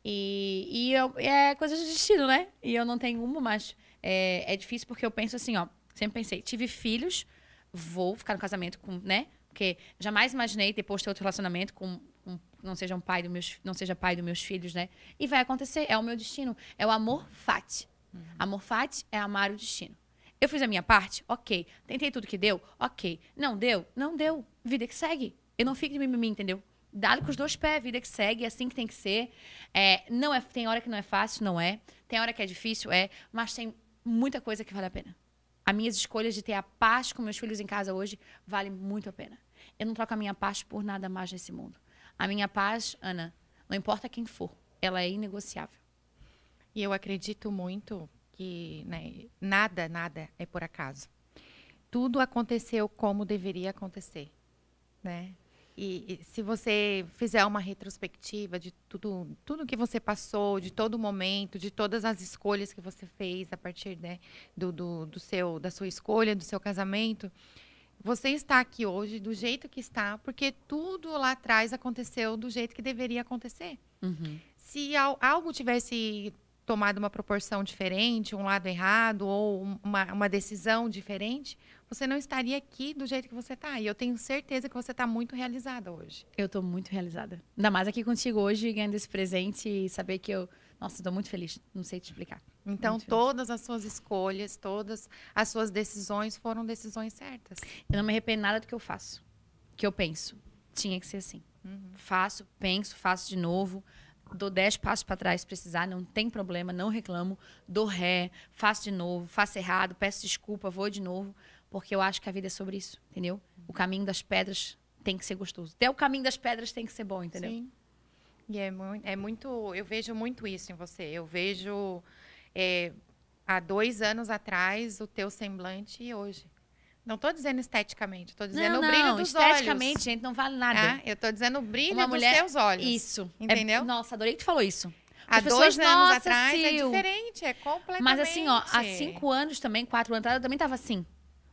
E, e eu, é coisa de destino, né? E eu não tenho uma, mas é, é difícil porque eu penso assim, ó. Sempre pensei, tive filhos, vou ficar no casamento com, né? Porque jamais imaginei depois ter outro relacionamento com, com não seja um pai dos meus, não seja pai dos meus filhos, né? E vai acontecer, é o meu destino, é o amor fati. Uhum. Amor fati é amar o destino. Eu fiz a minha parte, ok. Tentei tudo que deu, ok. Não deu, não deu. Vida que segue. Eu não fico de mimimi, entendeu? Dá-lhe com os dois pés, vida que segue, é assim que tem que ser. É, não é, tem hora que não é fácil, não é. Tem hora que é difícil, é. Mas tem muita coisa que vale a pena. As minhas escolhas de ter a paz com meus filhos em casa hoje vale muito a pena. Eu não troco a minha paz por nada mais nesse mundo. A minha paz, Ana, não importa quem for, ela é inegociável. E eu acredito muito que né, nada, nada é por acaso. Tudo aconteceu como deveria acontecer, né? E, se você fizer uma retrospectiva de tudo, tudo que você passou, de todo momento, de todas as escolhas que você fez a partir né, do, do, do seu, da sua escolha, do seu casamento, você está aqui hoje do jeito que está, porque tudo lá atrás aconteceu do jeito que deveria acontecer. Uhum. Se al algo tivesse tomado uma proporção diferente, um lado errado ou uma, uma decisão diferente, você não estaria aqui do jeito que você está. E eu tenho certeza que você está muito realizada hoje. Eu estou muito realizada. Ainda mais aqui contigo hoje, ganhando esse presente e saber que eu. Nossa, estou muito feliz. Não sei te explicar. Então, muito todas feliz. as suas escolhas, todas as suas decisões foram decisões certas. Eu não me arrependo nada do que eu faço, que eu penso. Tinha que ser assim. Uhum. Faço, penso, faço de novo dou dez passos para trás se precisar, não tem problema, não reclamo, dou ré, faço de novo, faço errado, peço desculpa, vou de novo. Porque eu acho que a vida é sobre isso, entendeu? O caminho das pedras tem que ser gostoso. Até o caminho das pedras tem que ser bom, entendeu? Sim. E é, mu é muito. Eu vejo muito isso em você. Eu vejo. É, há dois anos atrás, o teu semblante e hoje. Não estou dizendo esteticamente, dizendo não, o brilho dos esteticamente, olhos. esteticamente, gente, não vale nada. Ah, eu estou dizendo o brilho Uma dos mulher, teus olhos. Isso. É, entendeu? É, nossa, adorei que tu falou isso. Há dois anos atrás é Sil. é diferente, é completamente. Mas assim, ó, há cinco anos também, quatro anos atrás, eu também estava assim.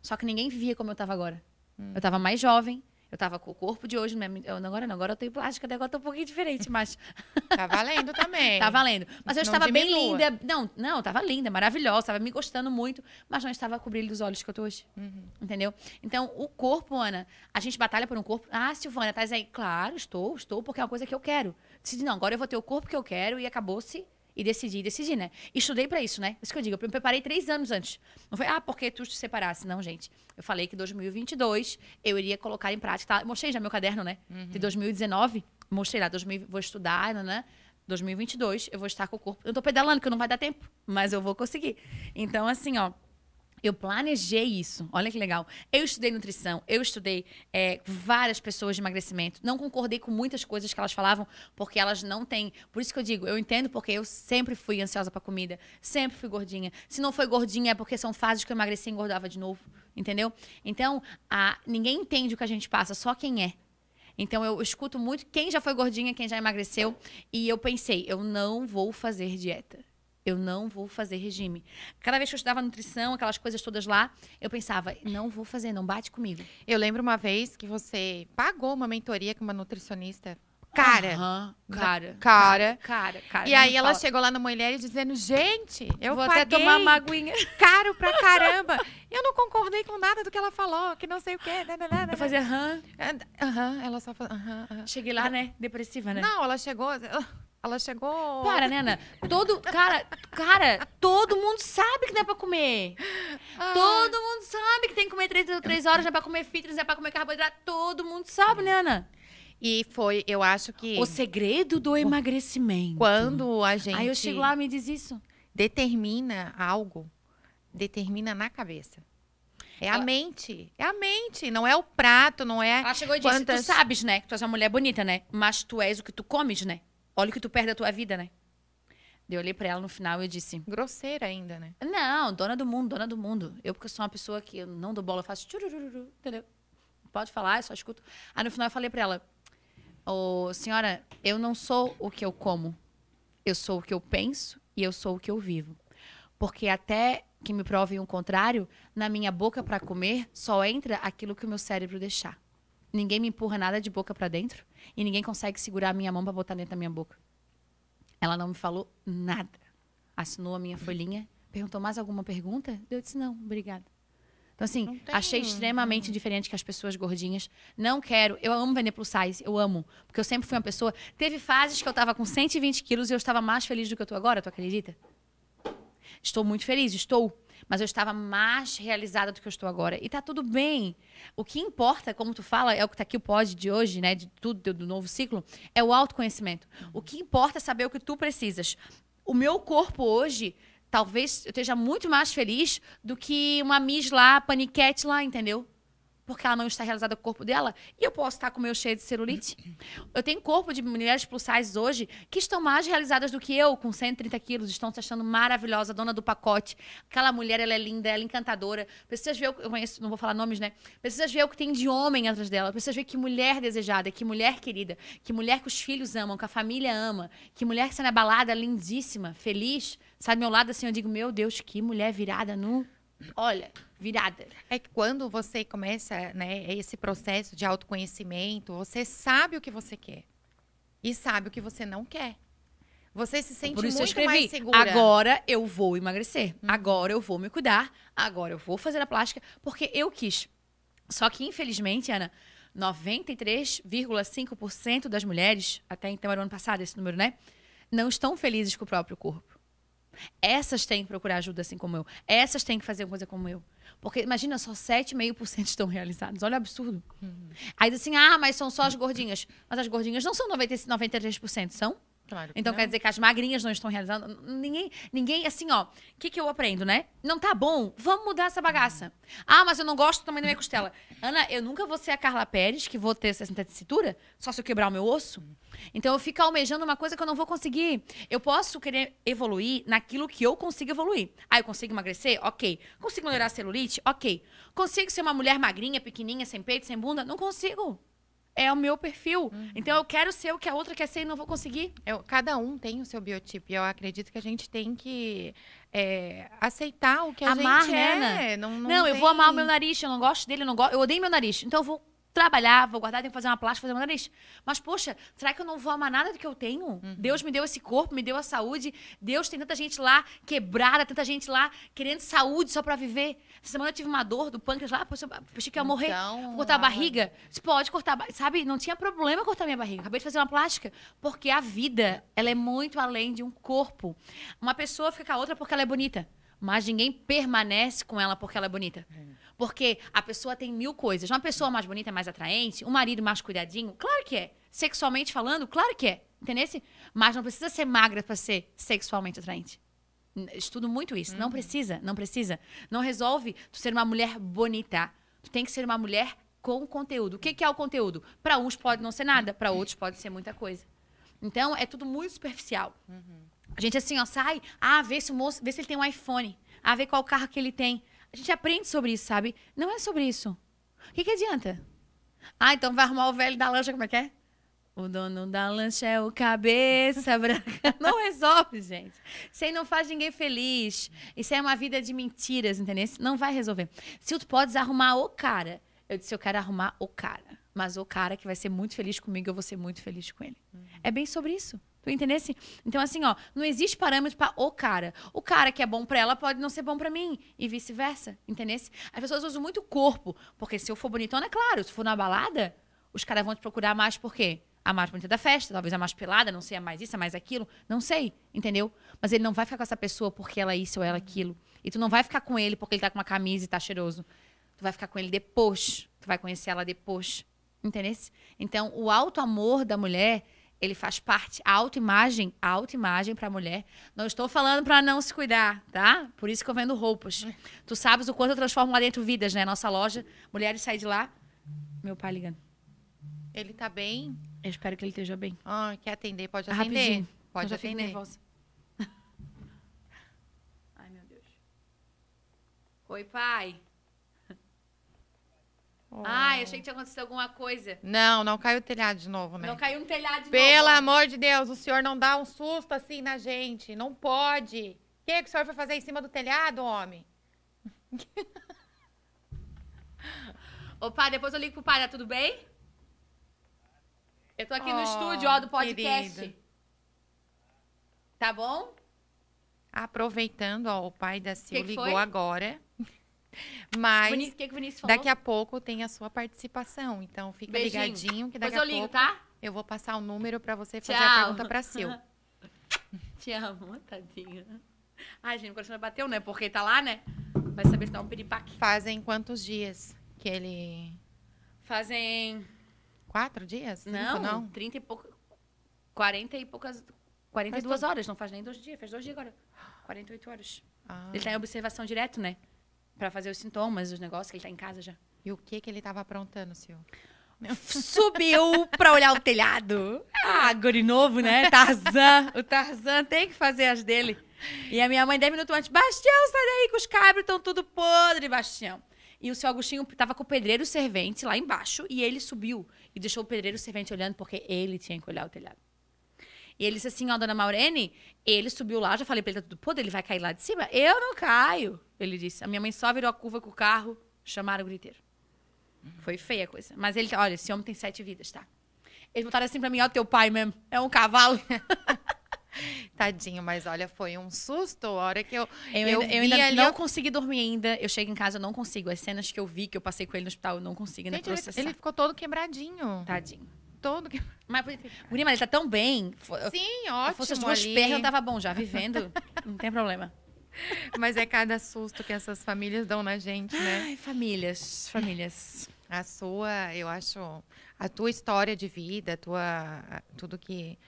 Só que ninguém via como eu tava agora. Hum. Eu tava mais jovem, eu tava com o corpo de hoje, é Eu, agora não, agora eu tenho plástica, agora eu tô um pouquinho diferente, mas. tá valendo também. tá valendo. Mas eu não estava diminua. bem linda. Não, não, tava linda, maravilhosa, tava me gostando muito, mas não estava com o brilho dos olhos que eu tô hoje. Uhum. Entendeu? Então, o corpo, Ana, a gente batalha por um corpo. Ah, Silvana, tá aí. Claro, estou, estou, porque é uma coisa que eu quero. Decidi, não, agora eu vou ter o corpo que eu quero e acabou-se e decidi, decidi, né? Estudei para isso, né? É isso que eu digo, eu me preparei três anos antes. Não foi, ah, porque tu te separasse. Não, gente. Eu falei que 2022 eu iria colocar em prática. Tá? Mostrei já meu caderno, né? Uhum. De 2019. Mostrei lá, 2000, vou estudar, né? 2022 né? eu vou estar com o corpo. Eu tô pedalando, que não vai dar tempo, mas eu vou conseguir. Então, assim, ó. Eu planejei isso. Olha que legal. Eu estudei nutrição, eu estudei é, várias pessoas de emagrecimento. Não concordei com muitas coisas que elas falavam, porque elas não têm. Por isso que eu digo, eu entendo porque eu sempre fui ansiosa para comida, sempre fui gordinha. Se não foi gordinha, é porque são fases que eu emagreci e engordava de novo. Entendeu? Então, a, ninguém entende o que a gente passa, só quem é. Então eu escuto muito quem já foi gordinha, quem já emagreceu, e eu pensei, eu não vou fazer dieta eu não vou fazer regime. Cada vez que eu estudava nutrição, aquelas coisas todas lá, eu pensava, não vou fazer, não bate comigo. Eu lembro uma vez que você pagou uma mentoria com uma nutricionista. Cara, uhum, cara, cara, cara, cara, E aí ela chegou lá na mulher e dizendo, gente, eu vou até tomar uma aguinha. Caro pra caramba. eu não concordei com nada do que ela falou, que não sei o quê. Né, né, né, eu fazia aham. Aham, ela só falou aham, Cheguei lá, né, depressiva, né? Não, ela chegou... Ela chegou. Para, Nena. Todo. Cara, cara, todo mundo sabe que dá pra comer. Ah. Todo mundo sabe que tem que comer três, três horas, dá é pra comer fitness, dá é pra comer carboidrato. Todo mundo sabe, Nena. E foi, eu acho que. O segredo do emagrecimento. Quando a gente. Aí eu chego lá e me diz isso. Determina algo, determina na cabeça. É a mente. É a mente. Não é o prato, não é. Ela chegou e disse: quantas... Tu sabes, né? Que tu és uma mulher bonita, né? Mas tu és o que tu comes, né? Olha o que tu perde a tua vida, né? eu olhei pra ela no final e eu disse. Grosseira ainda, né? Não, dona do mundo, dona do mundo. Eu, porque eu sou uma pessoa que eu não dou bola, eu faço. Entendeu? Pode falar, eu só escuto. Aí no final eu falei pra ela: Ô, oh, senhora, eu não sou o que eu como. Eu sou o que eu penso e eu sou o que eu vivo. Porque até que me provem um contrário, na minha boca para comer só entra aquilo que o meu cérebro deixar. Ninguém me empurra nada de boca para dentro. E ninguém consegue segurar a minha mão para botar dentro da minha boca. Ela não me falou nada. Assinou a minha uhum. folhinha, perguntou mais alguma pergunta? Eu disse não, obrigada. Então, assim, achei extremamente diferente que as pessoas gordinhas. Não quero. Eu amo vender plus size, eu amo. Porque eu sempre fui uma pessoa. Teve fases que eu estava com 120 quilos e eu estava mais feliz do que eu estou agora, tu acredita? Estou muito feliz, estou mas eu estava mais realizada do que eu estou agora. E tá tudo bem. O que importa, como tu fala, é o que tá aqui o pod de hoje, né? De tudo, do novo ciclo, é o autoconhecimento. Uhum. O que importa é saber o que tu precisas. O meu corpo hoje talvez eu esteja muito mais feliz do que uma Miss lá, paniquete lá, entendeu? porque ela não está realizada com o corpo dela, e eu posso estar com o meu cheio de celulite. Eu tenho corpo de mulheres plus size hoje que estão mais realizadas do que eu, com 130 quilos, estão se achando maravilhosa, dona do pacote. Aquela mulher, ela é linda, ela é encantadora. Precisas ver, eu conheço, não vou falar nomes, né? Precisas ver o que tem de homem atrás dela. Precisas ver que mulher desejada, que mulher querida, que mulher que os filhos amam, que a família ama, que mulher que sai na balada lindíssima, feliz. Sai do meu lado assim, eu digo, meu Deus, que mulher virada no... Olha, virada. É que quando você começa né, esse processo de autoconhecimento, você sabe o que você quer e sabe o que você não quer. Você se sente muito escrevi, mais segura. Agora eu vou emagrecer. Hum. Agora eu vou me cuidar. Agora eu vou fazer a plástica porque eu quis. Só que infelizmente, Ana, 93,5% das mulheres, até então era o ano passado esse número, né? Não estão felizes com o próprio corpo. Essas têm que procurar ajuda assim como eu. Essas têm que fazer coisa como eu. Porque imagina, só 7,5% estão realizados. Olha o absurdo. Uhum. Aí diz assim, ah, mas são só as gordinhas. Mas as gordinhas não são 90, 93%, são Claro então não. quer dizer que as magrinhas não estão realizando. Ninguém, ninguém assim, ó. O que, que eu aprendo, né? Não tá bom? Vamos mudar essa bagaça. Hum. Ah, mas eu não gosto também da minha costela. Ana, eu nunca vou ser a Carla Pérez, que vou ter 60 de cintura, só se eu quebrar o meu osso. Hum. Então eu fico almejando uma coisa que eu não vou conseguir. Eu posso querer evoluir naquilo que eu consigo evoluir. Ah, eu consigo emagrecer? Ok. Consigo melhorar a celulite? Ok. Consigo ser uma mulher magrinha, pequenininha, sem peito, sem bunda? Não consigo é o meu perfil. Uhum. Então eu quero ser o que a outra quer ser e não vou conseguir. Eu, cada um tem o seu biotipo. E eu acredito que a gente tem que é, aceitar o que a amar, gente né, é. Não, não, não tem... eu vou amar o meu nariz, eu não gosto dele, eu, não go... eu odeio meu nariz. Então eu vou trabalhar, vou guardar, tenho que fazer uma plástica, fazer uma nariz. Mas, poxa, será que eu não vou amar nada do que eu tenho? Uhum. Deus me deu esse corpo, me deu a saúde. Deus tem tanta gente lá quebrada, tanta gente lá querendo saúde só para viver. Essa semana eu tive uma dor do pâncreas lá, poxa, achei que ia morrer. Então, vou cortar a barriga. Você pode cortar, sabe? Não tinha problema cortar minha barriga. Acabei de fazer uma plástica. Porque a vida, ela é muito além de um corpo. Uma pessoa fica com a outra porque ela é bonita. Mas ninguém permanece com ela porque ela é bonita. Uhum. Porque a pessoa tem mil coisas. Uma pessoa mais bonita é mais atraente, um marido mais cuidadinho, claro que é. Sexualmente falando, claro que é. Entendesse? Mas não precisa ser magra para ser sexualmente atraente. Estudo muito isso. Uhum. Não precisa, não precisa. Não resolve tu ser uma mulher bonita. Tu tem que ser uma mulher com conteúdo. O que, que é o conteúdo? Para uns pode não ser nada, para outros pode ser muita coisa. Então, é tudo muito superficial. Uhum. A gente assim, ó, sai, ah, vê se o moço, vê se ele tem um iPhone, ah, vê qual carro que ele tem, a gente aprende sobre isso, sabe? Não é sobre isso. O que, que adianta? Ah, então vai arrumar o velho da lancha, como é que é? O dono da lancha é o cabeça branca. Não resolve, gente. Isso aí não faz ninguém feliz. Isso aí é uma vida de mentiras, entendeu? Não vai resolver. Se tu podes arrumar o cara, eu disse, eu quero arrumar o cara. Mas o cara que vai ser muito feliz comigo, eu vou ser muito feliz com ele. Uhum. É bem sobre isso. Tu entendesse? Então, assim, ó, não existe parâmetro para o cara. O cara que é bom para ela pode não ser bom para mim. E vice-versa, entendesse? As pessoas usam muito o corpo. Porque se eu for bonitona, é claro, se for na balada, os caras vão te procurar mais por quê? A mais bonita da festa, talvez a mais pelada, não sei, a mais isso, a mais aquilo. Não sei, entendeu? Mas ele não vai ficar com essa pessoa porque ela é isso ou ela é aquilo. E tu não vai ficar com ele porque ele tá com uma camisa e tá cheiroso. Tu vai ficar com ele depois. Tu vai conhecer ela depois. Entendesse? Então, o alto amor da mulher ele faz parte, a autoimagem, a autoimagem para a mulher. Não estou falando para não se cuidar, tá? Por isso que eu vendo roupas. Tu sabes o quanto eu transformo lá dentro vidas, né? Nossa loja, mulheres saem de lá. Meu pai ligando. Ele tá bem? Eu espero que ele esteja bem. Ah, quer atender? Pode tá atender. Rapidinho. Pode eu já atender. nervosa. Ai, meu Deus. Oi, pai. Oh. Ah, eu achei que tinha acontecido alguma coisa. Não, não caiu o telhado de novo, né? Não caiu um telhado de Pelo novo. Pelo amor de Deus, o senhor não dá um susto assim na gente. Não pode. O que, é que o senhor foi fazer em cima do telhado, homem? Opa! depois eu ligo pro pai, tá tudo bem? Eu tô aqui oh, no estúdio, ó, do podcast. Querido. Tá bom? Aproveitando, ó, o pai da Sil ligou foi? agora mas Vinícius, que que Vinícius daqui a pouco tem a sua participação. Então fica Beijinho. ligadinho que daqui pois a eu ligo, pouco tá? eu vou passar o número para você fazer Tchau. a pergunta para Sil. Te amo, tadinha. Ai, gente, o coração bateu, né? Porque tá lá, né? Vai saber se dá um piripaque. Fazem quantos dias que ele... Fazem... Quatro dias? Cinco, não, não, e pouco... quarenta e poucas... e duas horas, não faz nem dois dias. faz dois dias agora. quarenta e oito horas. Ah. Ele tá em observação direto, né? para fazer os sintomas, os negócios, que ele tá em casa já. E o que que ele tava aprontando, senhor? Subiu pra olhar o telhado. Ah, guri novo, né? Tarzan. O Tarzan tem que fazer as dele. E a minha mãe, 10 minutos antes, Bastião, sai daí que os cabros estão tudo podre, Bastião. E o seu Agostinho tava com o pedreiro servente lá embaixo e ele subiu e deixou o pedreiro servente olhando porque ele tinha que olhar o telhado. E ele disse assim, ó, dona Maurene, ele subiu lá, já falei pra ele, tá tudo podre, ele vai cair lá de cima. Eu não caio, ele disse. A minha mãe só virou a curva com o carro, chamaram o griteiro. Uhum. Foi feia a coisa. Mas ele, olha, esse homem tem sete vidas, tá? Eles botaram assim pra mim, ó, teu pai mesmo, é um cavalo. Tadinho, mas olha, foi um susto a hora que eu. Eu, eu, eu ainda ali, não eu... consegui dormir ainda. Eu chego em casa, eu não consigo. As cenas que eu vi, que eu passei com ele no hospital, eu não consigo ainda Gente, processar. Ele, ele ficou todo quebradinho. Tadinho todo. Que... Mas, Guri, mas ele tá tão bem. Sim, ótimo. Se fosse as duas pernas, eu tava bom já, vivendo. não tem problema. Mas é cada susto que essas famílias dão na gente, né? Ai, famílias, famílias. A sua, eu acho, a tua história de vida, a tua, tudo que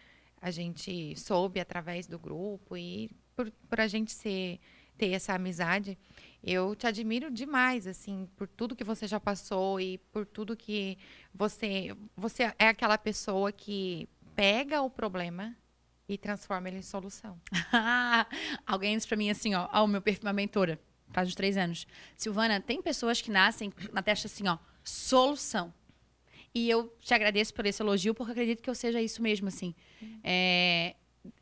a gente soube através do grupo e por, por a gente ser, ter essa amizade, eu te admiro demais, assim, por tudo que você já passou e por tudo que você, você é aquela pessoa que pega o problema e transforma ele em solução. Alguém disse para mim assim, ó, ao o meu perfil, é uma mentora, faz uns três anos. Silvana, tem pessoas que nascem na testa assim, ó, solução. E eu te agradeço por esse elogio, porque acredito que eu seja isso mesmo, assim. Uhum. É,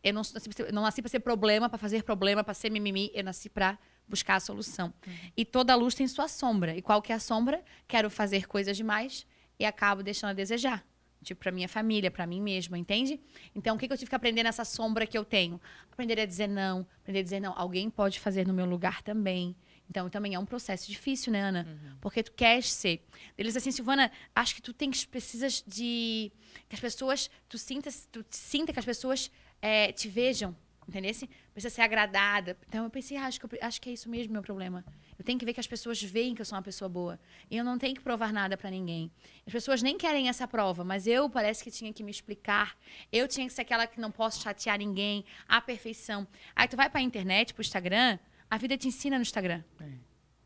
eu não, assim, não nasci para ser problema, para fazer problema, para ser mimimi. Eu nasci para buscar a solução. Uhum. E toda luz tem sua sombra. E qual que é a sombra? Quero fazer coisas demais, e acabo deixando a desejar. Tipo, pra minha família, para mim mesma, entende? Então, o que, que eu tive que aprender nessa sombra que eu tenho? Aprender a dizer não, aprender a dizer não. Alguém pode fazer no meu lugar também. Então, também é um processo difícil, né, Ana? Uhum. Porque tu queres ser. Eles assim, Silvana, acho que tu tens, precisas de... Que as pessoas, tu sinta, tu sinta que as pessoas é, te vejam, Entendeu? Assim, precisa ser agradada. Então eu pensei, ah, acho, que eu, acho que é isso mesmo meu problema. Eu tenho que ver que as pessoas veem que eu sou uma pessoa boa. E eu não tenho que provar nada para ninguém. As pessoas nem querem essa prova, mas eu parece que tinha que me explicar. Eu tinha que ser aquela que não posso chatear ninguém, a perfeição. Aí tu vai pra internet, pro Instagram, a vida te ensina no Instagram. É.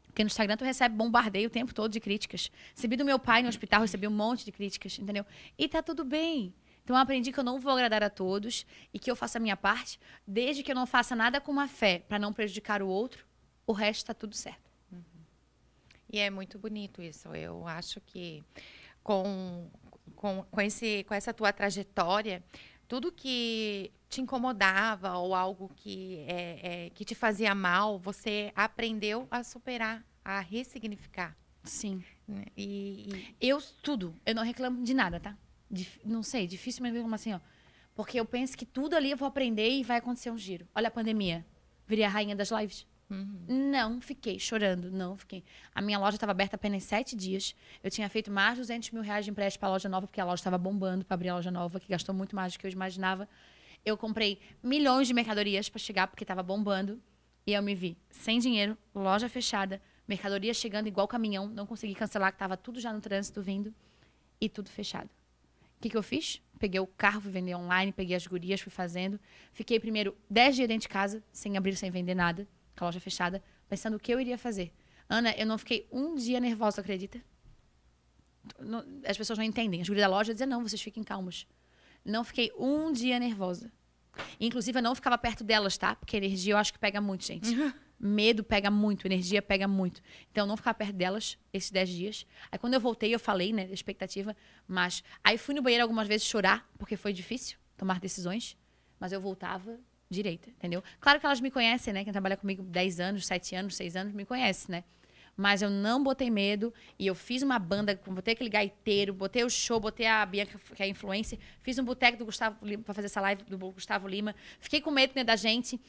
Porque no Instagram tu recebe bombardeio o tempo todo de críticas. Recebi do meu pai no hospital, recebi um monte de críticas, entendeu? E tá tudo bem. Então eu aprendi que eu não vou agradar a todos e que eu faço a minha parte, desde que eu não faça nada com uma fé para não prejudicar o outro, o resto está tudo certo. Uhum. E é muito bonito isso. Eu acho que com, com, com, esse, com essa tua trajetória, tudo que te incomodava ou algo que, é, é, que te fazia mal, você aprendeu a superar, a ressignificar. Sim. Né? E, e, eu tudo, eu não reclamo de nada, tá? Dif... não sei, difícil mesmo como assim, ó. Porque eu penso que tudo ali eu vou aprender e vai acontecer um giro. Olha a pandemia. Virei a rainha das lives. Uhum. Não fiquei chorando, não fiquei. A minha loja estava aberta apenas sete dias. Eu tinha feito mais de 200 mil reais de empréstimo para a loja nova, porque a loja estava bombando para abrir a loja nova, que gastou muito mais do que eu imaginava. Eu comprei milhões de mercadorias para chegar, porque estava bombando. E eu me vi sem dinheiro, loja fechada, mercadoria chegando igual caminhão, não consegui cancelar, que estava tudo já no trânsito vindo, e tudo fechado que, que eu fiz? Peguei o carro, fui vender online, peguei as gurias, fui fazendo. Fiquei primeiro 10 dias dentro de casa, sem abrir, sem vender nada, com a loja fechada, pensando o que eu iria fazer. Ana, eu não fiquei um dia nervosa, acredita? Não, as pessoas não entendem. As gurias da loja dizem, não, vocês fiquem calmos. Não fiquei um dia nervosa. Inclusive, eu não ficava perto delas, tá? Porque energia eu acho que pega muito, gente. Medo pega muito, energia pega muito. Então, não ficar perto delas esses 10 dias. Aí, quando eu voltei, eu falei, né, expectativa, mas. Aí, fui no banheiro algumas vezes chorar, porque foi difícil tomar decisões, mas eu voltava direita, entendeu? Claro que elas me conhecem, né? Quem trabalha comigo 10 anos, 7 anos, 6 anos, me conhece, né? Mas eu não botei medo e eu fiz uma banda, botei aquele gaiteiro, botei o show, botei a Bianca, que é a influencer, fiz um boteco do Gustavo Lima para fazer essa live do Gustavo Lima. Fiquei com medo né, da gente.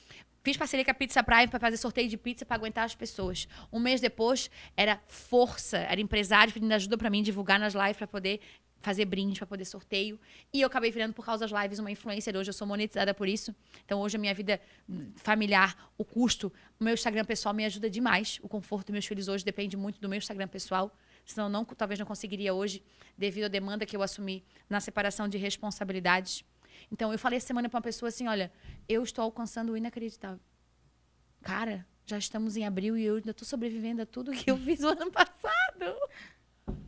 Fiz parceria com a Pizza Prime para fazer sorteio de pizza para aguentar as pessoas. Um mês depois, era força, era empresário pedindo ajuda para mim divulgar nas lives para poder fazer brinde para poder sorteio. E eu acabei virando, por causa das lives, uma influencer. Hoje eu sou monetizada por isso. Então, hoje a minha vida hum, familiar, o custo, o meu Instagram pessoal me ajuda demais. O conforto dos meus filhos hoje depende muito do meu Instagram pessoal. Senão, não, talvez não conseguiria hoje, devido à demanda que eu assumi na separação de responsabilidades. Então, eu falei essa semana para uma pessoa assim: olha, eu estou alcançando o inacreditável. Cara, já estamos em abril e eu ainda estou sobrevivendo a tudo que eu fiz o ano passado.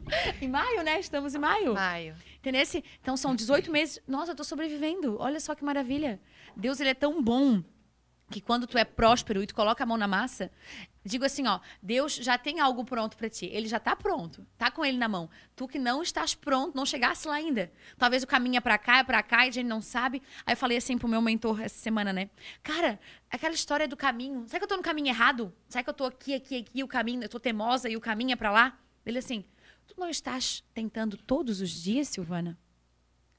em maio, né? Estamos em maio. Maio. Entendesse? Então são 18 meses. Nossa, eu tô sobrevivendo. Olha só que maravilha. Deus, ele é tão bom que quando tu é próspero e tu coloca a mão na massa, digo assim, ó, Deus já tem algo pronto para ti. Ele já tá pronto, tá com ele na mão. Tu que não estás pronto, não chegasse lá ainda. Talvez o caminho é para cá, é para cá e a gente não sabe. Aí eu falei assim pro meu mentor essa semana, né? Cara, aquela história do caminho. Será que eu tô no caminho errado? Será que eu tô aqui, aqui, aqui, o caminho, eu tô teimosa e o caminho é para lá? Ele assim, Tu não estás tentando todos os dias, Silvana?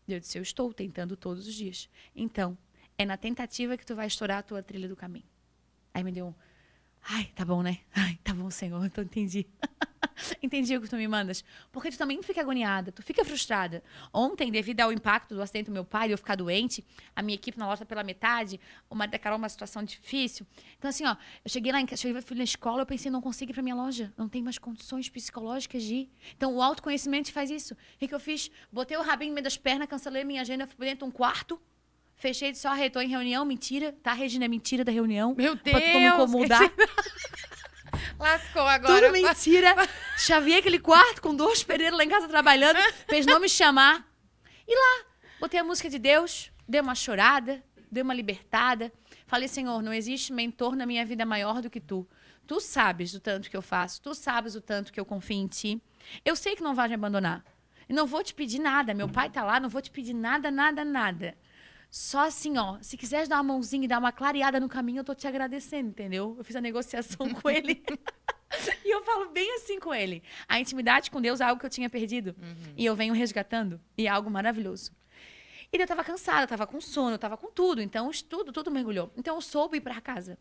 Eu disse, eu estou tentando todos os dias. Então, é na tentativa que tu vai estourar a tua trilha do caminho. Aí me deu um, Ai, tá bom, né? Ai, tá bom, Senhor, então entendi. entendi o que tu me mandas. Porque tu também fica agoniada, tu fica frustrada. Ontem, devido ao impacto do acidente do meu pai, eu ficar doente, a minha equipe na loja pela metade, o marido da Carol uma situação difícil. Então, assim, ó, eu cheguei lá, cheguei meu filho na escola, eu pensei, não consigo ir pra minha loja, não tenho mais condições psicológicas de ir. Então, o autoconhecimento faz isso. O que, eu fiz? Botei o rabinho no meio das pernas, cancelei minha agenda, fui dentro de um quarto, Fechei, de só Rê, em reunião, mentira. Tá, Regina, é mentira da reunião. Meu Deus! Pra tu Lascou agora. Tudo mentira. Chaviei aquele quarto com dois pereiros lá em casa trabalhando. Fez não me chamar. E lá, botei a música de Deus, dei uma chorada, dei uma libertada. Falei, Senhor, não existe mentor na minha vida maior do que tu. Tu sabes o tanto que eu faço, tu sabes o tanto que eu confio em ti. Eu sei que não vai me abandonar. E não vou te pedir nada. Meu pai tá lá, não vou te pedir nada, nada, nada. Só assim, ó, se quiser dar uma mãozinha e dar uma clareada no caminho, eu tô te agradecendo, entendeu? Eu fiz a negociação com ele. e eu falo bem assim com ele. A intimidade com Deus é algo que eu tinha perdido. Uhum. E eu venho resgatando. E é algo maravilhoso. E eu tava cansada, tava com sono, tava com tudo. Então, tudo, tudo mergulhou. Então, eu soube ir para casa.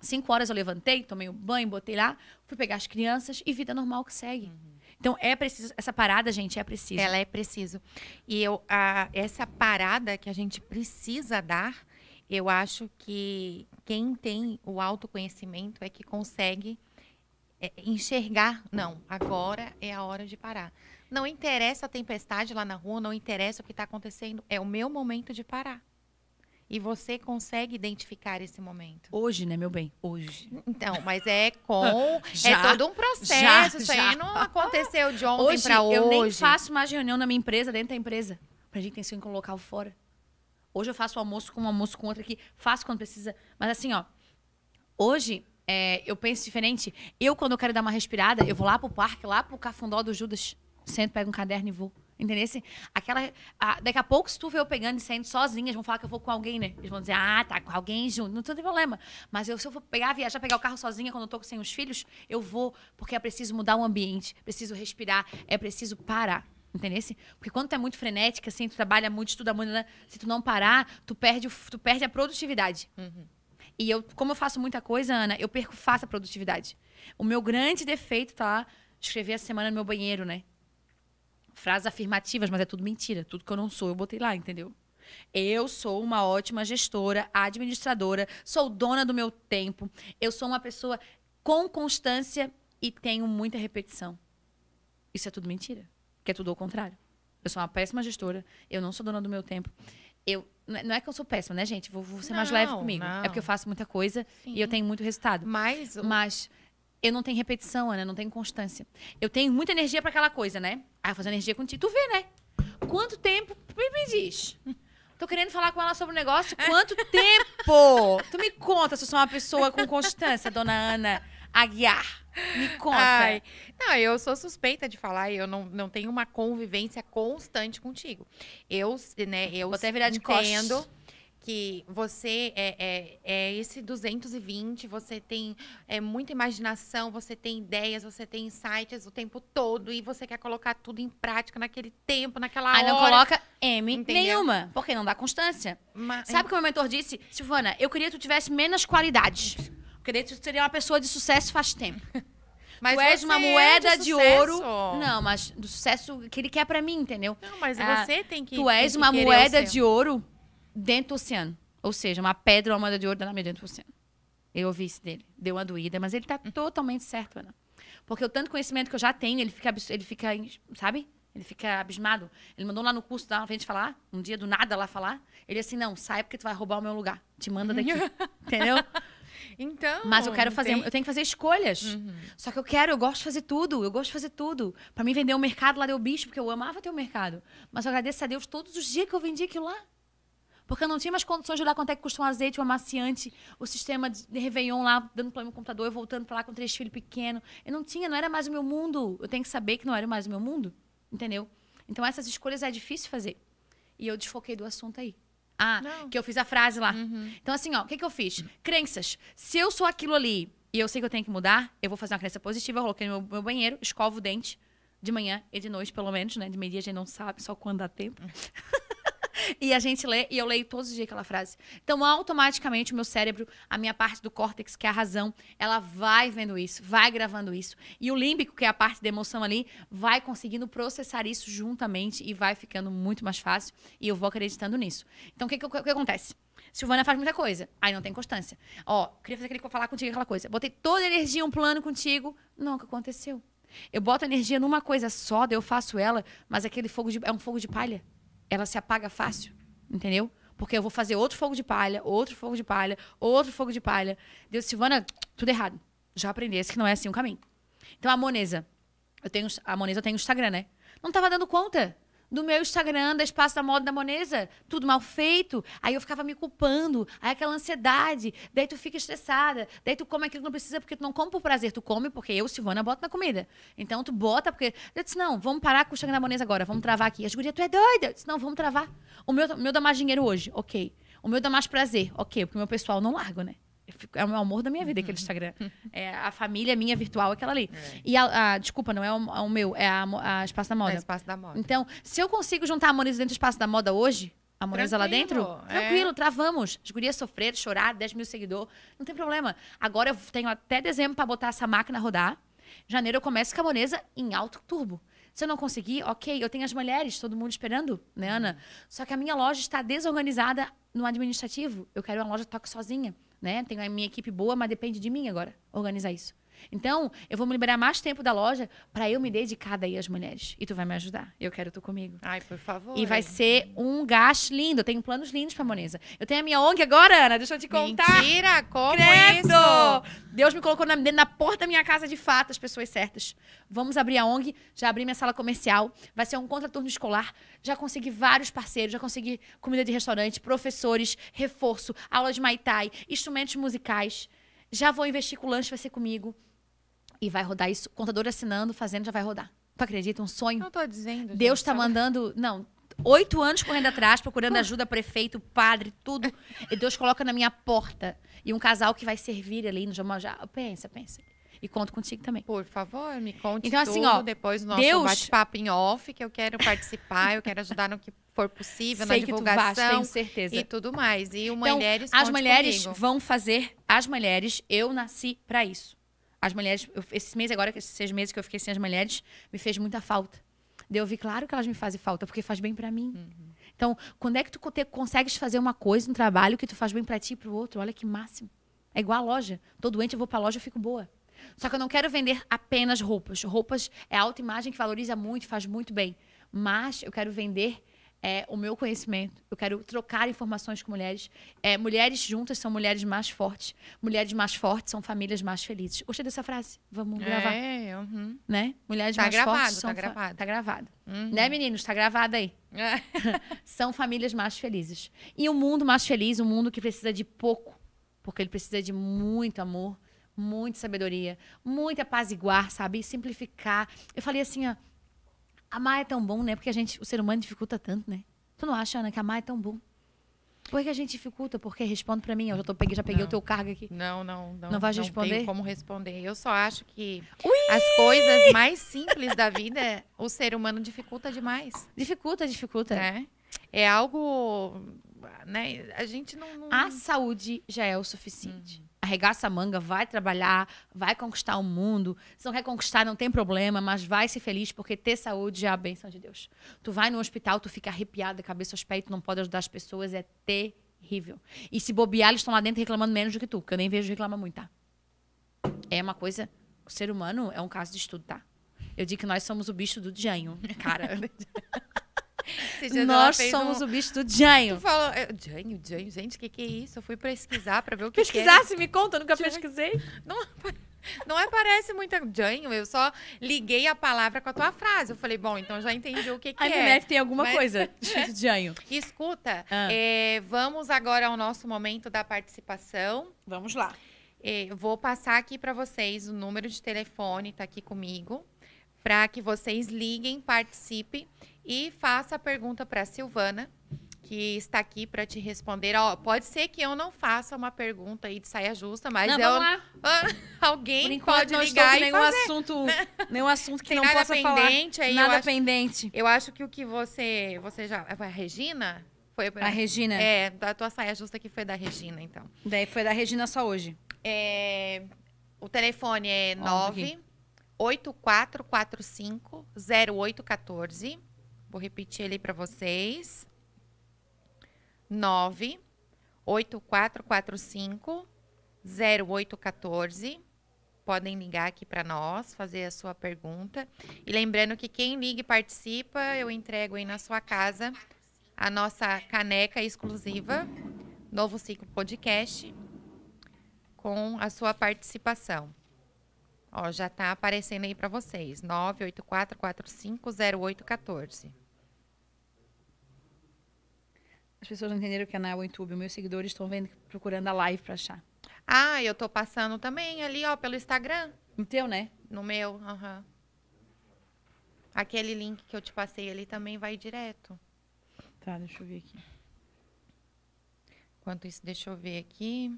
Cinco horas eu levantei, tomei o um banho, botei lá, fui pegar as crianças e vida normal que segue. Uhum. Então é preciso essa parada, gente, é preciso. Ela é preciso. E eu a, essa parada que a gente precisa dar, eu acho que quem tem o autoconhecimento é que consegue é, enxergar, não, agora é a hora de parar. Não interessa a tempestade lá na rua, não interessa o que está acontecendo, é o meu momento de parar. E você consegue identificar esse momento? Hoje, né, meu bem? Hoje. Então, mas é com. É já, é todo um processo. Já, isso já. aí não aconteceu de ontem hoje, pra hoje. Eu nem faço mais reunião na minha empresa, dentro da empresa. Pra gente em um local fora. Hoje eu faço um almoço com um almoço com outro aqui. Faço quando precisa. Mas assim, ó. Hoje é, eu penso diferente. Eu, quando eu quero dar uma respirada, eu vou lá pro parque, lá pro Cafundó do Judas. Sento, pego um caderno e vou. Entendesse? Aquela. A, daqui a pouco, se tu vê eu pegando e saindo sozinha, eles vão falar que eu vou com alguém, né? Eles vão dizer, ah, tá com alguém junto, não tem problema. Mas eu, se eu for pegar, viajar, pegar o carro sozinha quando eu tô sem os filhos, eu vou, porque é preciso mudar o ambiente, preciso respirar, é preciso parar. Entendesse? Porque quando tu é muito frenética, assim, tu trabalha muito, estuda muito, né? se tu não parar, tu perde, tu perde a produtividade. Uhum. E eu, como eu faço muita coisa, Ana, eu perco fácil a produtividade. O meu grande defeito tá escrever a semana no meu banheiro, né? frases afirmativas, mas é tudo mentira. Tudo que eu não sou, eu botei lá, entendeu? Eu sou uma ótima gestora, administradora, sou dona do meu tempo, eu sou uma pessoa com constância e tenho muita repetição. Isso é tudo mentira, que é tudo ao contrário. Eu sou uma péssima gestora, eu não sou dona do meu tempo. Eu não é que eu sou péssima, né, gente? Vou, vou ser não, mais leve comigo. Não. É porque eu faço muita coisa Sim. e eu tenho muito resultado. Mas, mas eu não tenho repetição, Ana, não tenho constância. Eu tenho muita energia para aquela coisa, né? Aí ah, eu faço energia contigo. Tu vê, né? Quanto tempo me, me diz? Tô querendo falar com ela sobre o um negócio. É. Quanto tempo? Tu me conta se eu sou uma pessoa com constância, dona Ana Aguiar. Me conta. Ai. Não, eu sou suspeita de falar, eu não, não tenho uma convivência constante contigo. Eu, né, eu Vou até virar de entendo que você é, é, é, esse 220, você tem é, muita imaginação, você tem ideias, você tem insights o tempo todo e você quer colocar tudo em prática naquele tempo, naquela Aí ah, hora. não coloca M Entendeu? nenhuma, porque não dá constância. Mas... Sabe o que o meu mentor disse? Silvana, eu queria que tu tivesse menos qualidades. Eu queria que tu seria uma pessoa de sucesso faz tempo. Mas tu és uma moeda é de, de, ouro. Não, mas do sucesso que ele quer para mim, entendeu? Não, mas ah, você tem que. Tu és uma moeda de ouro dentro do oceano. Ou seja, uma pedra ou uma moeda de ouro da minha dentro do oceano. Eu ouvi isso dele. Deu uma doída, mas ele está hum. totalmente certo, Ana. Porque o tanto conhecimento que eu já tenho, ele fica, ele fica, sabe? Ele fica abismado. Ele mandou lá no curso da frente falar, um dia do nada lá falar. Ele assim, não, sai porque tu vai roubar o meu lugar. Te manda daqui. Entendeu? Então. Mas eu quero fazer, tem... eu tenho que fazer escolhas. Uhum. Só que eu quero, eu gosto de fazer tudo, eu gosto de fazer tudo. Para mim vender o um mercado lá deu bicho, porque eu amava ter o um mercado. Mas eu agradeço a Deus todos os dias que eu vendi aquilo lá. Porque eu não tinha mais condições de olhar quanto é que custa um azeite, um amaciante, o sistema de Réveillon lá, dando problema no computador, eu voltando para lá com três filhos pequenos. Eu não tinha, não era mais o meu mundo. Eu tenho que saber que não era mais o meu mundo, entendeu? Então essas escolhas é difícil fazer. E eu desfoquei do assunto aí. Ah, não. que eu fiz a frase lá. Uhum. Então assim, ó, o que, que eu fiz? Crenças. Se eu sou aquilo ali e eu sei que eu tenho que mudar, eu vou fazer uma crença positiva, eu coloquei no meu, meu banheiro, escovo o dente de manhã e de noite, pelo menos, né? De meio-dia a gente não sabe, só quando dá tempo. e a gente lê, e eu leio todos os dias aquela frase. Então, automaticamente, o meu cérebro, a minha parte do córtex, que é a razão, ela vai vendo isso, vai gravando isso. E o límbico, que é a parte da emoção ali, vai conseguindo processar isso juntamente e vai ficando muito mais fácil. E eu vou acreditando nisso. Então, o que, que, que acontece? Silvana faz muita coisa, aí não tem constância. Ó, queria fazer aquele, falar contigo aquela coisa. Botei toda a energia, um plano contigo, nunca aconteceu. Eu boto energia numa coisa só, daí eu faço ela, mas aquele fogo de, é um fogo de palha ela se apaga fácil, entendeu? Porque eu vou fazer outro fogo de palha, outro fogo de palha, outro fogo de palha. Deus, Silvana, tudo errado. Já aprendi, esse que não é assim o caminho. Então, a Monesa. Eu tenho, a Monesa tem o Instagram, né? Não tava dando conta do meu Instagram, da Espaço da Moda da Monesa, tudo mal feito. Aí eu ficava me culpando, aí aquela ansiedade, daí tu fica estressada, daí tu come aquilo que não precisa, porque tu não come por prazer, tu come porque eu, Silvana, boto na comida. Então tu bota porque... Eu disse, não, vamos parar com o Instagram da Monesa agora, vamos travar aqui. As gurias, tu é doida? Eu disse, não, vamos travar. O meu, o meu dá mais dinheiro hoje, ok. O meu dá mais prazer, ok, porque o meu pessoal não largo, né? é o amor da minha vida, aquele uhum. Instagram. É a família minha virtual, é aquela ali. É. E a, a, desculpa, não é o, a, é o meu, é a, a, Espaço da Moda. É Espaço da Moda. Então, se eu consigo juntar a Moniza dentro do Espaço da Moda hoje, a Moniza lá dentro, é. tranquilo, travamos. As gurias sofrer, chorar, 10 mil seguidores, não tem problema. Agora eu tenho até dezembro para botar essa máquina rodar. Janeiro eu começo com a Moneza em alto turbo. Se eu não conseguir, ok, eu tenho as mulheres, todo mundo esperando, né, Ana? Uhum. Só que a minha loja está desorganizada no administrativo. Eu quero uma loja que toque sozinha né? Tenho a minha equipe boa, mas depende de mim agora organizar isso. Então, eu vou me liberar mais tempo da loja para eu me dedicar daí às mulheres. E tu vai me ajudar. Eu quero tu comigo. Ai, por favor. E vai ser um gasto lindo. Eu tenho planos lindos pra Monesa. Eu tenho a minha ONG agora, Ana. Deixa eu te contar. Mentira, como Credo. isso? Deus me colocou na, na porta da minha casa de fato, as pessoas certas. Vamos abrir a ONG. Já abri minha sala comercial. Vai ser um contraturno escolar. Já consegui vários parceiros. Já consegui comida de restaurante, professores, reforço, aula de Maitai, instrumentos musicais. Já vou investir com o lanche, vai ser comigo e vai rodar isso. Contador assinando, fazendo, já vai rodar. Tu acredita? Um sonho. Não tô dizendo. Gente, Deus tá mandando. Não, oito anos correndo atrás, procurando ajuda, prefeito, padre, tudo. E Deus coloca na minha porta. E um casal que vai servir ali no já, Pensa, pensa. E conto contigo também. Por favor, me conte então, assim, tudo. Assim, ó, depois do nosso Deus... bate-papo em off, que eu quero participar, eu quero ajudar no que for possível, Sei na divulgação. Que tu vas, tenho certeza. E tudo mais. E o então, Mulheres As mulheres comigo. vão fazer, as mulheres, eu nasci para isso. As mulheres, eu, esse mês agora, esses seis meses que eu fiquei sem as mulheres, me fez muita falta. Deu eu vi, claro que elas me fazem falta, porque faz bem para mim. Uhum. Então, quando é que tu te, consegues fazer uma coisa, um trabalho que tu faz bem para ti e pro outro? Olha que máximo. É igual a loja. Tô doente, eu vou pra loja, eu fico boa. Só que eu não quero vender apenas roupas. Roupas é alta imagem que valoriza muito, faz muito bem. Mas eu quero vender é, o meu conhecimento. Eu quero trocar informações com mulheres. É, mulheres juntas são mulheres mais fortes. Mulheres mais fortes são famílias mais felizes. Gostei dessa frase. Vamos é, gravar. Uhum. Né? Mulheres tá mais gravado, fortes são. Tá gravado. Tá gravado. Uhum. Né, meninos? Tá gravado aí. É. são famílias mais felizes. E o um mundo mais feliz, um mundo que precisa de pouco, porque ele precisa de muito amor, muita sabedoria, muita paz igual, sabe? simplificar. Eu falei assim, ó Amar é tão bom, né? Porque a gente, o ser humano dificulta tanto, né? Tu não acha, Ana, que amar é tão bom? Por que a gente dificulta? Porque responde para mim. Eu já, tô, peguei, já peguei não, o teu cargo aqui. Não, não, não. Não vai responder? Não tem como responder. Eu só acho que Ui! as coisas mais simples da vida, o ser humano dificulta demais. Dificulta, dificulta. É, é algo... Né? A gente não, não... A saúde já é o suficiente. Hum arregaça a manga, vai trabalhar, vai conquistar o mundo. Se não reconquistar, não tem problema, mas vai ser feliz porque ter saúde é a bênção de Deus. Tu vai no hospital, tu fica arrepiado, cabeça aos pés, tu não pode ajudar as pessoas, é terrível. E se bobear, eles estão lá dentro reclamando menos do que tu, que eu nem vejo reclamar muito, tá? É uma coisa, o ser humano é um caso de estudo, tá? Eu digo que nós somos o bicho do Djanho, cara. Nós somos um... o bicho do Janho. Tu falou, Janho, Janho, gente, o que, que é isso? Eu fui pesquisar pra ver o que Pesquisar, que se me conta, eu nunca Janho. pesquisei. Não, não aparece muita Janho, eu só liguei a palavra com a tua frase. Eu falei, bom, então já entendi o que, que a é. A internet tem alguma Mas... coisa de Janho. Escuta, ah. é, vamos agora ao nosso momento da participação. Vamos lá. Eh, eu vou passar aqui para vocês o número de telefone, tá aqui comigo para que vocês liguem, participem e faça a pergunta para a Silvana, que está aqui para te responder. Ó, pode ser que eu não faça uma pergunta aí de saia justa, mas não, eu, ah, alguém enquanto, pode ligar não e nenhum fazer. assunto, nenhum assunto que Tem não possa pendente, falar. Aí, nada eu pendente. Acho, eu acho que o que você, você já, é a Regina foi pra, a Regina. É, da tua saia justa que foi da Regina, então. Daí foi da Regina só hoje. É, o telefone é 9 8445 0814. Vou repetir ele para vocês. 98445 0814. Podem ligar aqui para nós, fazer a sua pergunta. E lembrando que quem liga e participa, eu entrego aí na sua casa a nossa caneca exclusiva Novo Ciclo Podcast com a sua participação. Ó, já está aparecendo aí para vocês. 984450814. As pessoas não entenderam o canal é YouTube. Meus seguidores estão vendo procurando a live para achar. Ah, eu tô passando também ali, ó, pelo Instagram. No teu, né? No meu, aham. Uhum. Aquele link que eu te passei ali também vai direto. Tá, deixa eu ver aqui. Enquanto isso, deixa eu ver aqui.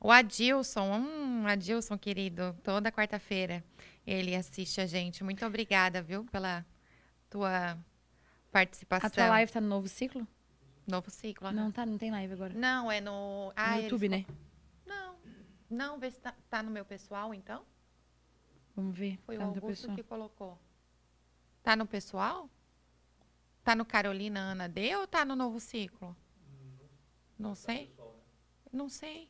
O Adilson, um Adilson querido, toda quarta-feira ele assiste a gente. Muito obrigada, viu, pela tua participação. A tua live tá no novo ciclo? Novo ciclo, Não, tá, não tem live agora. Não, é no. Ah, no YouTube, eles... né? Não. Não, vê se tá, tá, no meu pessoal, então. Vamos ver. Foi tá o Augusto pessoal. que colocou. Tá no pessoal? Tá no Carolina Ana D ou tá no novo ciclo? Hum, tá né? Não, sei. Não sei.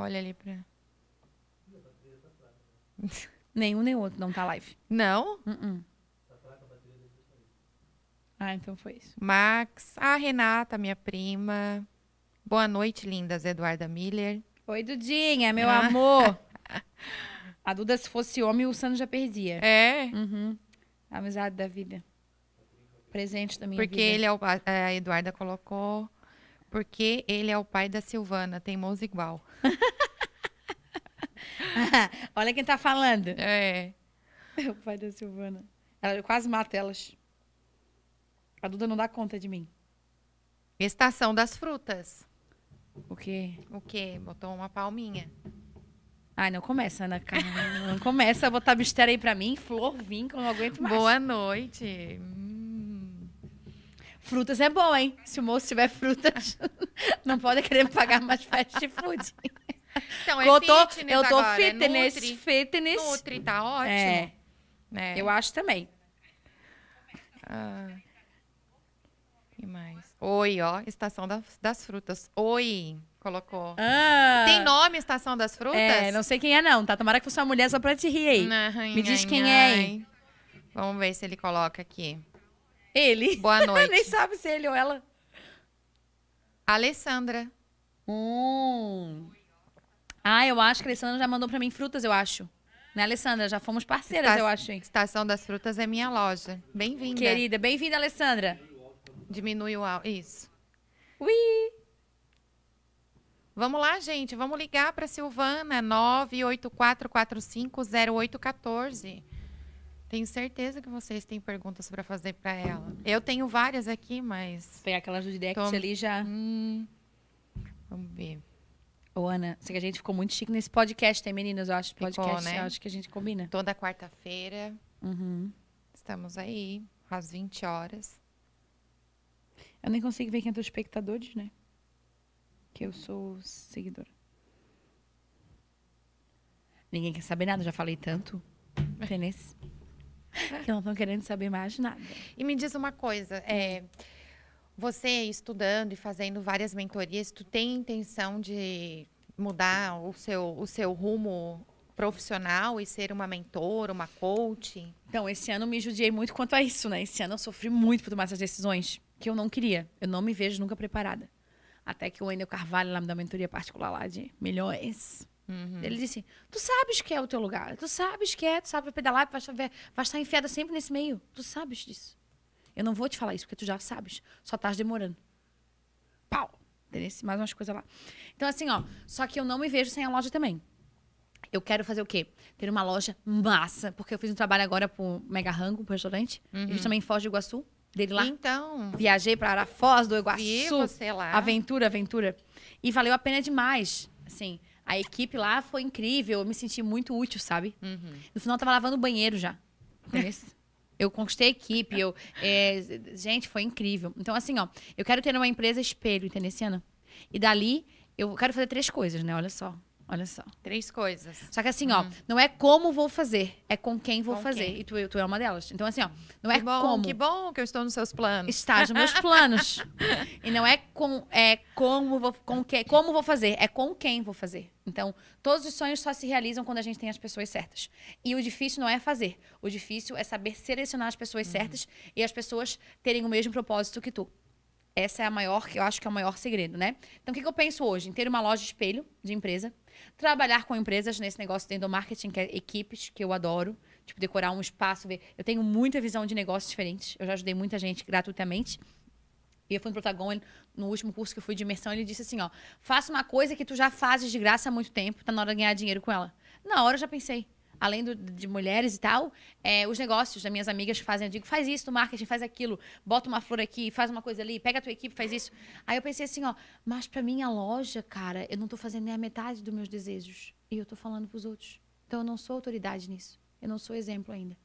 Olha ali pra. Nenhum nem outro não tá live. Não? Uh -uh. Ah, então foi isso. Max, a ah, Renata, minha prima. Boa noite, lindas. Eduarda Miller. Oi, Dudinha, meu ah. amor. a Duda, se fosse homem, o Sano já perdia. É? Uhum. A amizade da vida. Presente da minha Porque vida. Porque ele é o, a Eduarda colocou porque ele é o pai da Silvana, teimoso igual. Olha quem tá falando. É. É o pai da Silvana. Ela, eu quase mato elas. A Duda não dá conta de mim. Estação das frutas. O quê? O quê? Botou uma palminha. Ai, não começa, né, Ana não começa a botar mistério aí pra mim. Flor, vinho, que eu não aguento mais. Boa noite. Frutas é bom, hein? Se o moço tiver frutas, não pode querer pagar mais fast food. Então, é eu tô, fitness Eu tô agora, é fitness, é nutri, fitness. Nutri, tá é. ótimo. É, é. Eu acho também. Ah, e mais? Oi, ó, Estação das, das Frutas. Oi, colocou. Ah. Tem nome Estação das Frutas? É, não sei quem é não, tá? Tomara que fosse uma mulher é só pra te rir aí. Não, Me ai, diz quem ai. é, hein? Vamos ver se ele coloca aqui. Ele. Boa noite. Nem sabe se ele ou ela. Alessandra. Hum. Ah, eu acho que a Alessandra já mandou para mim frutas, eu acho. Né, Alessandra? Já fomos parceiras, eu acho. Hein? Estação das Frutas é minha loja. Bem-vinda. Querida, bem-vinda, Alessandra. Diminui o álcool. Isso. Ui! Vamos lá, gente. Vamos ligar para Silvana, 984450814. Tenho certeza que vocês têm perguntas para fazer para ela. Eu tenho várias aqui, mas. Pegar aquelas do direct Tom... ali já. Hum... Vamos ver. Ô, Ana, sei que a gente ficou muito chique nesse podcast, hein, meninas? Eu acho Ficou, podcast, né? eu acho que a gente combina. Toda quarta-feira. Uhum. Estamos aí, às 20 horas. Eu nem consigo ver quem é dos espectadores, né? Que eu sou seguidora. Ninguém quer saber nada, já falei tanto. Tenês. Eu não estão querendo saber mais de nada. E me diz uma coisa, é, você estudando e fazendo várias mentorias, tu tem intenção de mudar o seu, o seu rumo profissional e ser uma mentora, uma coach? Então, esse ano me judiei muito quanto a isso, né? Esse ano eu sofri muito por tomar essas decisões que eu não queria. Eu não me vejo nunca preparada. Até que o Wendel Carvalho, lá me dá mentoria particular lá de milhões Uhum. Ele disse: assim, Tu sabes que é o teu lugar, tu sabes que é, tu sabe pedalar, vai, vai, vai estar enfiada sempre nesse meio, tu sabes disso. Eu não vou te falar isso, porque tu já sabes, só estás demorando. Pau! mais umas coisas lá. Então, assim, ó, só que eu não me vejo sem a loja também. Eu quero fazer o quê? Ter uma loja massa, porque eu fiz um trabalho agora pro Mega Rango, pro restaurante, uhum. e também Foz do Iguaçu, dele lá. Então. Viajei para Foz do Iguaçu. Vi sei lá. Aventura, aventura. E valeu a pena demais, assim. A equipe lá foi incrível, eu me senti muito útil, sabe? Uhum. No final, eu tava lavando o banheiro já. eu conquistei a equipe, eu... É, gente, foi incrível. Então, assim, ó, eu quero ter uma empresa espelho, entendeu, Ana? E dali, eu quero fazer três coisas, né? Olha só. Olha só. Três coisas. Só que assim, hum. ó, não é como vou fazer, é com quem vou com fazer. Quem? E tu, tu é uma delas. Então, assim, ó, não que é bom, como. Que bom que eu estou nos seus planos. Está nos meus planos. e não é com é como vou, com que, como vou fazer, é com quem vou fazer. Então, todos os sonhos só se realizam quando a gente tem as pessoas certas. E o difícil não é fazer. O difícil é saber selecionar as pessoas uhum. certas e as pessoas terem o mesmo propósito que tu. Essa é a maior, eu acho que é o maior segredo, né? Então, o que, que eu penso hoje? Em ter uma loja de espelho de empresa Trabalhar com empresas nesse negócio dentro do marketing, que é equipes, que eu adoro. Tipo, decorar um espaço, ver. Eu tenho muita visão de negócios diferentes. Eu já ajudei muita gente gratuitamente. E eu fui no protagonista no último curso que eu fui de imersão, ele disse assim, ó, faça uma coisa que tu já fazes de graça há muito tempo, tá na hora de ganhar dinheiro com ela. Na hora eu já pensei, além do, de mulheres e tal, é, os negócios das minhas amigas fazem. Eu digo, faz isso no marketing, faz aquilo, bota uma flor aqui, faz uma coisa ali, pega a tua equipe, faz isso. Aí eu pensei assim, ó, mas pra minha loja, cara, eu não tô fazendo nem a metade dos meus desejos. E eu tô falando pros outros. Então eu não sou autoridade nisso. Eu não sou exemplo ainda.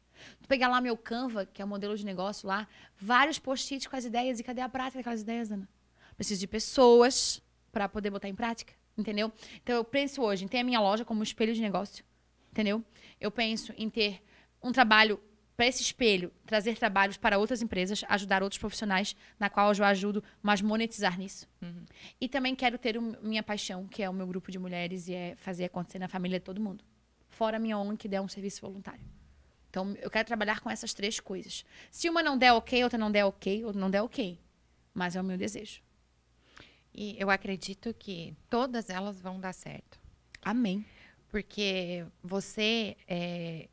Tu pegar lá meu Canva, que é o modelo de negócio lá, vários post-its com as ideias. E cadê a prática daquelas ideias, Ana? Preciso de pessoas para poder botar em prática, entendeu? Então eu penso hoje em ter a minha loja como um espelho de negócio Entendeu? Eu penso em ter um trabalho para esse espelho, trazer trabalhos para outras empresas, ajudar outros profissionais, na qual eu ajudo, mas monetizar nisso. Uhum. E também quero ter um, minha paixão, que é o meu grupo de mulheres e é fazer acontecer na família de todo mundo. Fora a minha ONG, que der um serviço voluntário. Então, eu quero trabalhar com essas três coisas. Se uma não der ok, outra não der ok, outra não der ok. Mas é o meu desejo. E eu acredito que todas elas vão dar certo. Amém. Porque você, é,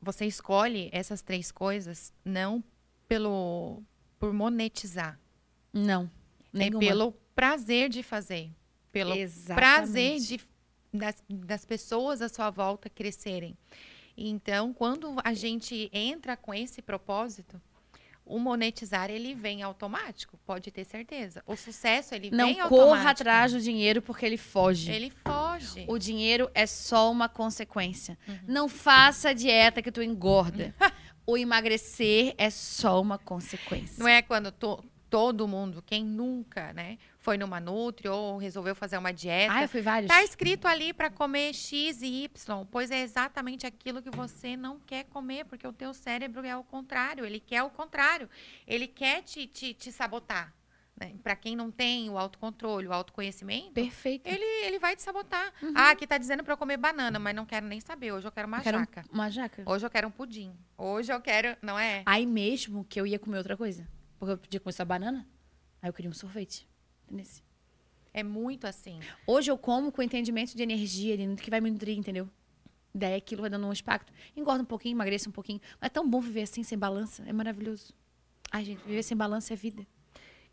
você escolhe essas três coisas não pelo por monetizar. Não. É pelo prazer de fazer. Pelo Exatamente. prazer de, das, das pessoas à sua volta crescerem. Então, quando a gente entra com esse propósito, o monetizar ele vem automático, pode ter certeza. O sucesso ele não vem automático. Não corra atrás do dinheiro porque ele foge. Ele foge. O dinheiro é só uma consequência. Uhum. Não faça dieta que tu engorda. o emagrecer é só uma consequência. Não é quando to, todo mundo, quem nunca, né? foi numa Nutri ou resolveu fazer uma dieta. Ah, eu fui vários. Tá escrito ali para comer X e Y, pois é exatamente aquilo que você não quer comer, porque o teu cérebro é o contrário, ele quer o contrário. Ele quer te, te, te sabotar. Né? Para quem não tem o autocontrole, o autoconhecimento, Perfeito. Ele, ele vai te sabotar. Uhum. Ah, aqui tá dizendo para eu comer banana, mas não quero nem saber. Hoje eu quero uma eu quero jaca. uma jaca? Hoje eu quero um pudim. Hoje eu quero. Não é? Aí mesmo que eu ia comer outra coisa. Porque eu podia comer só banana, aí eu queria um sorvete. Denise. É muito assim. Hoje eu como com entendimento de energia, que vai me nutrir, entendeu? Daí é aquilo vai dando um impacto. Engorda um pouquinho, emagrece um pouquinho. Mas é tão bom viver assim, sem balança. É maravilhoso. Ai, gente, viver sem balança é vida.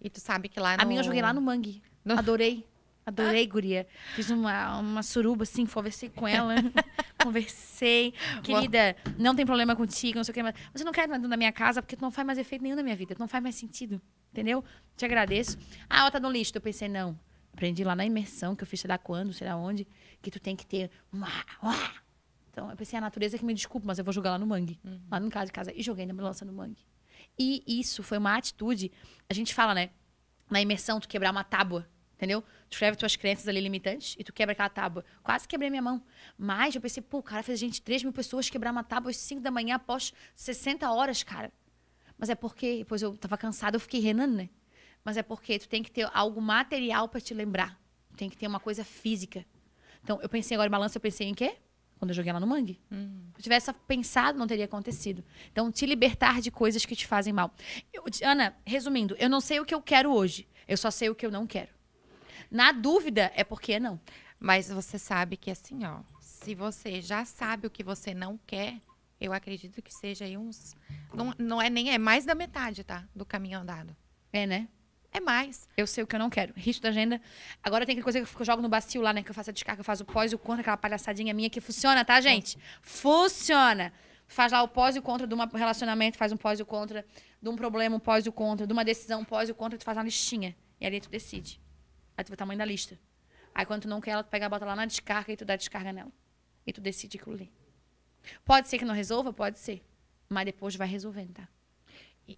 E tu sabe que lá no... A minha eu joguei lá no mangue. No... Adorei. Adorei, ah. guria. Fiz uma, uma suruba, assim, conversei com ela. conversei. Querida, não tem problema contigo, não sei o que Mas eu não quero nada na minha casa, porque tu não faz mais efeito nenhum na minha vida. Tu não faz mais sentido. Entendeu? Te agradeço. Ah, tá no lixo. Eu pensei, não. Aprendi lá na imersão que eu fiz, sei lá quando, sei lá onde, que tu tem que ter uma. Então, eu pensei, a natureza é que me desculpa, mas eu vou jogar lá no mangue. Uhum. Lá no caso de casa. E joguei na balança no mangue. E isso foi uma atitude. A gente fala, né? Na imersão, tu quebrar uma tábua, entendeu? Tu escreve tuas crenças ali limitantes e tu quebra aquela tábua. Quase quebrei minha mão. Mas eu pensei, pô, o cara fez gente, 3 mil pessoas quebrar uma tábua às 5 da manhã após 60 horas, cara. Mas é porque, depois eu tava cansada, eu fiquei renando, né? Mas é porque tu tem que ter algo material para te lembrar. Tem que ter uma coisa física. Então, eu pensei agora em balança, eu pensei em quê? Quando eu joguei ela no mangue. Uhum. Se eu tivesse pensado, não teria acontecido. Então, te libertar de coisas que te fazem mal. Eu, Ana, resumindo, eu não sei o que eu quero hoje. Eu só sei o que eu não quero. Na dúvida, é porque é não. Mas você sabe que assim, ó, se você já sabe o que você não quer, eu acredito que seja aí uns. Não, não é nem. É mais da metade, tá? Do caminho andado. É, né? É mais. Eu sei o que eu não quero. Risco da agenda. Agora tem aquela coisa que eu jogo no bacio lá, né? Que eu faço a descarga, eu faço o pós e o contra, aquela palhaçadinha minha que funciona, tá, gente? Funciona. Faz lá o pós e o contra de um relacionamento, faz um pós e o contra de um problema, um pós e o contra, de uma decisão, um pós e o contra, tu faz uma listinha. E ali tu decide. Aí tu vê o tamanho da lista. Aí quando tu não quer, ela tu pega, bota lá na descarga e tu dá descarga nela. E tu decide aquilo ali. Pode ser que não resolva, pode ser. Mas depois vai resolvendo, tá?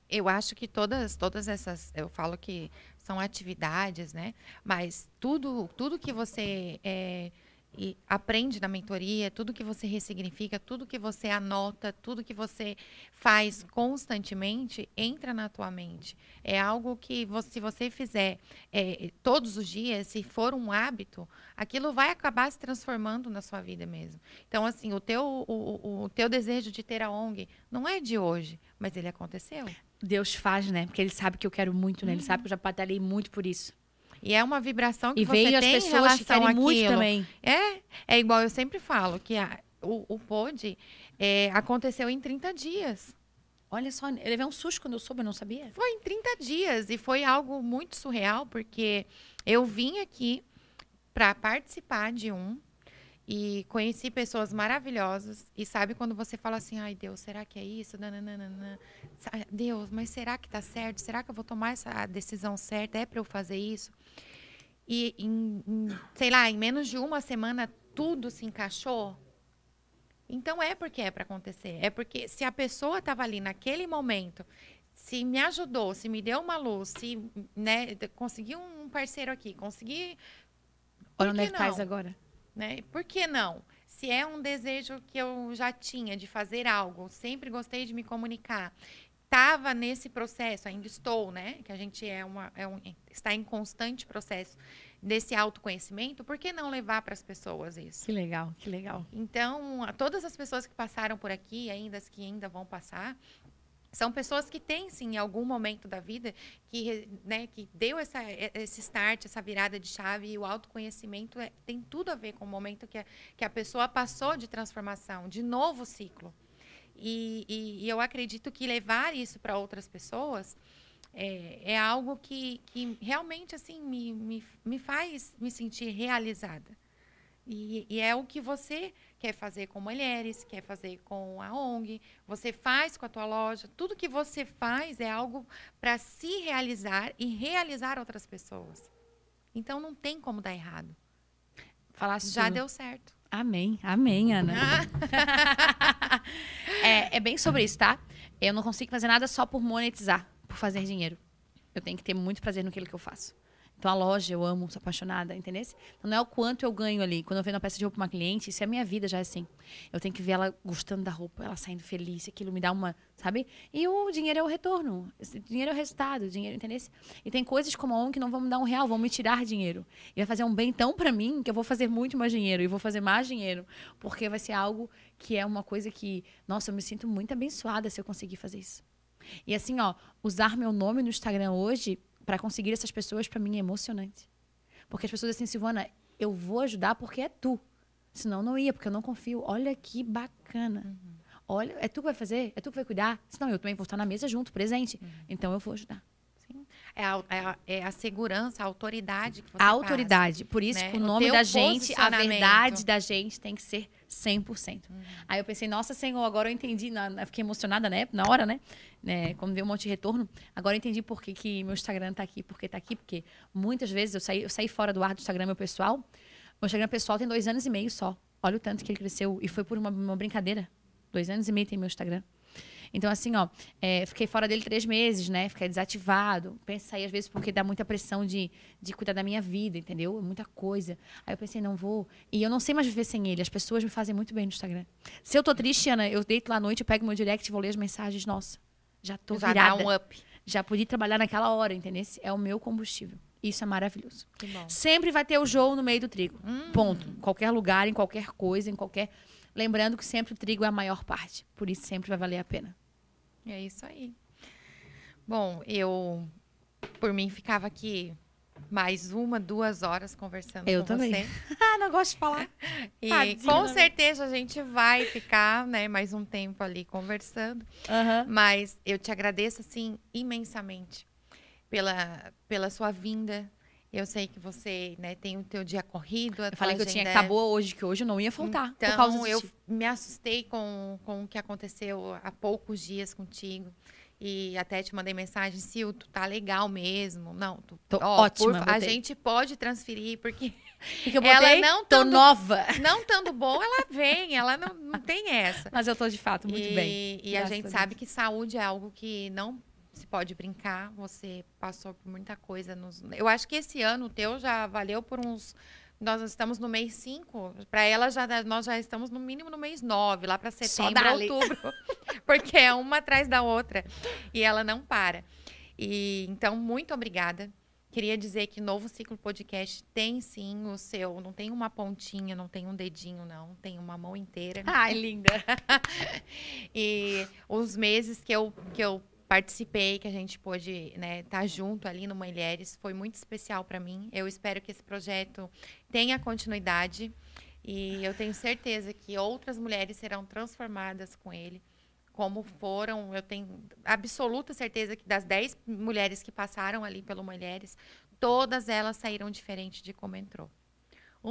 Eu acho que todas, todas essas, eu falo que são atividades, né? Mas tudo, tudo que você é, e aprende na mentoria, tudo que você ressignifica, tudo que você anota, tudo que você faz constantemente, entra na tua mente. É algo que, você, se você fizer é, todos os dias, se for um hábito, aquilo vai acabar se transformando na sua vida mesmo. Então, assim, o teu, o, o teu desejo de ter a ONG não é de hoje, mas ele aconteceu. Deus faz, né? Porque ele sabe que eu quero muito, né? Ele uhum. sabe que eu já batalhei muito por isso. E é uma vibração que e você veio tem as pessoas em relação que muito também. É, é igual eu sempre falo, que a, o, o pod é, aconteceu em 30 dias. Olha só, ele levei um susto quando eu soube, eu não sabia. Foi em 30 dias e foi algo muito surreal, porque eu vim aqui para participar de um, e conheci pessoas maravilhosas. E sabe quando você fala assim, ai Deus, será que é isso? Nananana. Deus, mas será que tá certo? Será que eu vou tomar essa decisão certa? É para eu fazer isso? E, em, em, sei lá, em menos de uma semana, tudo se encaixou. Então é porque é para acontecer. É porque se a pessoa estava ali naquele momento, se me ajudou, se me deu uma luz, se né, consegui um parceiro aqui, consegui. Olha onde é que faz tá agora. Né? Por que não? Se é um desejo que eu já tinha de fazer algo, sempre gostei de me comunicar, estava nesse processo, ainda estou, né? Que a gente é uma, é um, está em constante processo desse autoconhecimento, por que não levar para as pessoas isso? Que legal, que legal. Então, todas as pessoas que passaram por aqui, ainda as que ainda vão passar, são pessoas que têm, sim, em algum momento da vida, que, né, que deu essa, esse start, essa virada de chave, e o autoconhecimento é, tem tudo a ver com o momento que a, que a pessoa passou de transformação, de novo ciclo. E, e, e eu acredito que levar isso para outras pessoas é, é, algo que, que realmente assim me, me, me faz me sentir realizada. E, e, é o que você quer fazer com mulheres, quer fazer com a ONG, você faz com a tua loja. Tudo que você faz é algo para se realizar e realizar outras pessoas. Então não tem como dar errado. Falaste assim. Já deu certo. Amém, amém, Ana. é, é bem sobre isso, tá? Eu não consigo fazer nada só por monetizar, por fazer dinheiro. Eu tenho que ter muito prazer naquilo que eu faço. Então a loja eu amo, sou apaixonada, entendeu? Então não é o quanto eu ganho ali. Quando eu vendo uma peça de roupa para uma cliente, isso é a minha vida já é assim. Eu tenho que ver ela gostando da roupa, ela saindo feliz, aquilo me dá uma, sabe? E o dinheiro é o retorno, dinheiro é o resultado, o dinheiro, entendeu? E tem coisas como a ONG que não vão me dar um real, vão me tirar dinheiro. E vai fazer um bem tão para mim que eu vou fazer muito mais dinheiro e vou fazer mais dinheiro, porque vai ser algo que é uma coisa que, nossa, eu me sinto muito abençoada se eu conseguir fazer isso. E assim, ó, usar meu nome no Instagram hoje para conseguir essas pessoas, para mim, é emocionante. Porque as pessoas assim, Silvana, eu vou ajudar porque é tu. Senão não ia, porque eu não confio. Olha que bacana. Uhum. Olha, é tu que vai fazer? É tu que vai cuidar? Senão eu também vou estar na mesa junto, presente. Uhum. Então eu vou ajudar. É a, é, a, é a, segurança, a autoridade que você A autoridade. Passa, Por isso, né? o nome o da gente, a verdade da gente tem que ser 100%. Uhum. Aí eu pensei, nossa Senhor, agora eu entendi, na, na, fiquei emocionada né, na hora, né, né? Quando deu um monte de retorno, agora eu entendi por que, que meu Instagram tá aqui, porque tá aqui, porque muitas vezes eu saí, eu saí fora do ar do Instagram meu pessoal. Meu Instagram pessoal tem dois anos e meio só. Olha o tanto que ele cresceu e foi por uma, uma brincadeira. Dois anos e meio tem meu Instagram. Então, assim, ó, é, fiquei fora dele três meses, né? Fiquei desativado. Pensei, às vezes, porque dá muita pressão de, de cuidar da minha vida, entendeu? É muita coisa. Aí eu pensei, não vou. E eu não sei mais viver sem ele. As pessoas me fazem muito bem no Instagram. Se eu tô triste, Ana, eu deito lá à noite, eu pego meu direct, vou ler as mensagens. Nossa, já tô já virada. Já dá um up. Já podia trabalhar naquela hora, entendeu? é o meu combustível. Isso é maravilhoso. Sempre vai ter o jogo no meio do trigo. Hum. Ponto. Em qualquer lugar, em qualquer coisa, em qualquer Lembrando que sempre o trigo é a maior parte, por isso sempre vai valer a pena. É isso aí. Bom, eu, por mim, ficava aqui mais uma, duas horas conversando eu com também. você. ah, não gosto de falar. e Tadinha. com né? certeza a gente vai ficar, né, mais um tempo ali conversando. Mas eu te agradeço, assim, imensamente pela, pela sua vinda, eu sei que você né, tem o teu dia corrido. eu falei que eu tinha acabou hoje, que hoje não ia faltar. Então, eu me assustei com, com o que aconteceu há poucos dias contigo. E até te mandei mensagem, Sil, tu tá legal mesmo. Não, tu, tô ó, ótima. Por, a gente pode transferir, porque, eu botei, ela não tô tando, nova. Não tanto bom, ela vem, ela não, não tem essa. Mas eu tô de fato muito e, bem. E a gente a sabe que saúde é algo que não pode brincar, você passou por muita coisa. Nos... Eu acho que esse ano o teu já valeu por uns. Nós estamos no mês 5, para ela já nós já estamos no mínimo no mês 9, lá para setembro, outubro, porque é uma atrás da outra e ela não para. E então muito obrigada. Queria dizer que Novo Ciclo Podcast tem sim o seu. Não tem uma pontinha, não tem um dedinho, não. Tem uma mão inteira. Ai, linda! e os meses que eu, que eu participei, que a gente pôde estar né, tá junto ali no Mulheres, foi muito especial para mim. Eu espero que esse projeto tenha continuidade e eu tenho certeza que outras mulheres serão transformadas com ele, como foram. Eu tenho absoluta certeza que das 10 mulheres que passaram ali pelo Mulheres, todas elas saíram diferente de como entrou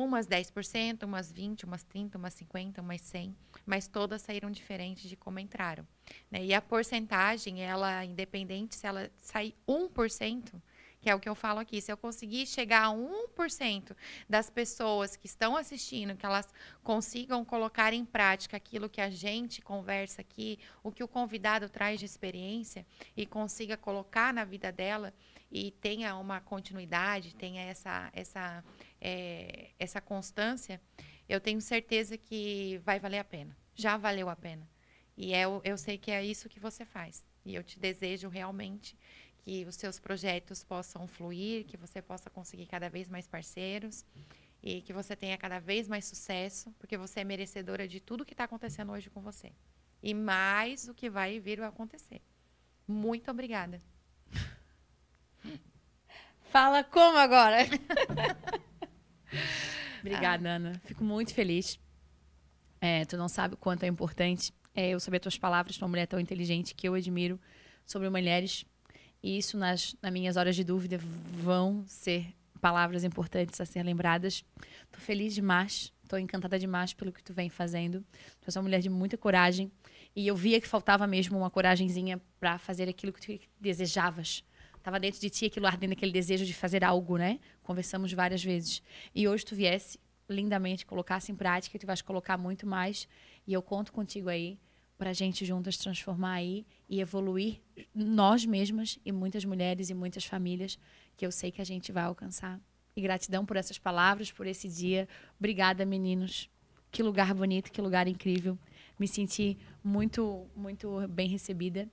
umas 10%, umas 20%, umas 30%, umas 50%, umas 100%, mas todas saíram diferentes de como entraram. Né? E a porcentagem, ela, independente se ela sair 1%, que é o que eu falo aqui, se eu conseguir chegar a 1% das pessoas que estão assistindo, que elas consigam colocar em prática aquilo que a gente conversa aqui, o que o convidado traz de experiência e consiga colocar na vida dela e tenha uma continuidade, tenha essa, essa é, essa constância, eu tenho certeza que vai valer a pena. Já valeu a pena. E eu, é eu sei que é isso que você faz. E eu te desejo realmente que os seus projetos possam fluir, que você possa conseguir cada vez mais parceiros e que você tenha cada vez mais sucesso, porque você é merecedora de tudo que está acontecendo hoje com você. E mais o que vai vir a acontecer. Muito obrigada. Fala como agora? Obrigada, ah. Ana. Fico muito feliz. É, tu não sabe o quanto é importante é, eu saber tuas palavras, uma mulher tão inteligente que eu admiro sobre mulheres. E isso, nas, nas minhas horas de dúvida, vão ser palavras importantes a ser lembradas. Tô feliz demais, tô encantada demais pelo que tu vem fazendo. Tu és uma mulher de muita coragem. E eu via que faltava mesmo uma coragenzinha para fazer aquilo que tu desejavas. Tava dentro de ti aquilo ardendo, aquele desejo de fazer algo, né? conversamos várias vezes. E hoje tu viesse lindamente, colocasse em prática, tu vais colocar muito mais. E eu conto contigo aí para a gente juntas transformar aí e evoluir nós mesmas e muitas mulheres e muitas famílias que eu sei que a gente vai alcançar. E gratidão por essas palavras, por esse dia. Obrigada, meninos. Que lugar bonito, que lugar incrível. Me senti muito, muito bem recebida.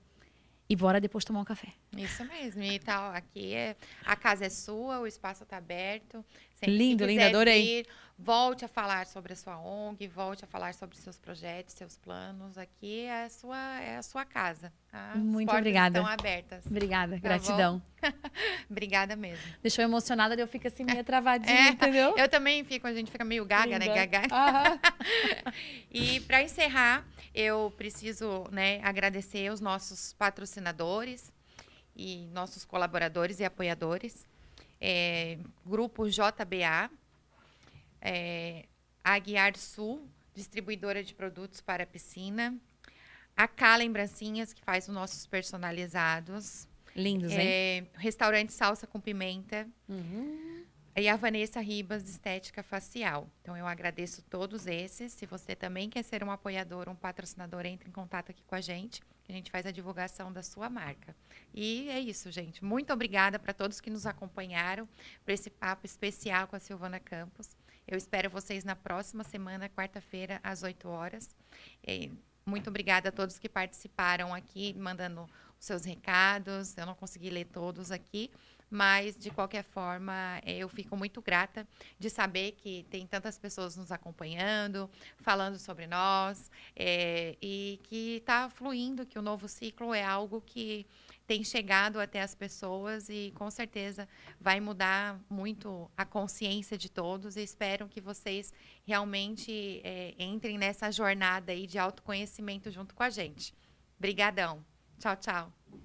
E bora depois tomar um café. Isso mesmo, e tal, tá, aqui é, a casa é sua, o espaço está aberto. Sempre lindo, lindo, adorei. Vir, volte a falar sobre a sua ONG, volte a falar sobre seus projetos, seus planos. Aqui é a sua, é a sua casa. As Muito obrigada. Estão abertas. Obrigada, tá gratidão. obrigada mesmo. Deixou emocionada, eu fico assim meio é. travadinha, é, entendeu? Eu também fico, a gente fica meio gaga, né, Linda. né, gaga. e para encerrar, eu preciso, né, agradecer os nossos patrocinadores e nossos colaboradores e apoiadores, é, Grupo JBA, é, Aguiar Sul, distribuidora de produtos para piscina, a K Lembrancinhas, que faz os nossos personalizados. Lindos, é, hein? É, restaurante Salsa com Pimenta. Uhum. E a Vanessa Ribas, de Estética Facial. Então, eu agradeço todos esses. Se você também quer ser um apoiador, um patrocinador, entre em contato aqui com a gente que A gente faz a divulgação da sua marca. E é isso, gente. Muito obrigada para todos que nos acompanharam para esse papo especial com a Silvana Campos. Eu espero vocês na próxima semana, quarta-feira, às 8 horas. E muito obrigada a todos que participaram aqui, mandando os seus recados. Eu não consegui ler todos aqui, mas, de qualquer forma, eh, eu fico muito grata de saber que tem tantas pessoas nos acompanhando, falando sobre nós, é, e que está fluindo, que o novo ciclo é algo que tem chegado até as pessoas e com certeza vai mudar muito a consciência de todos. E espero que vocês realmente é, entrem nessa jornada aí de autoconhecimento junto com a gente. Brigadão. Tchau, tchau.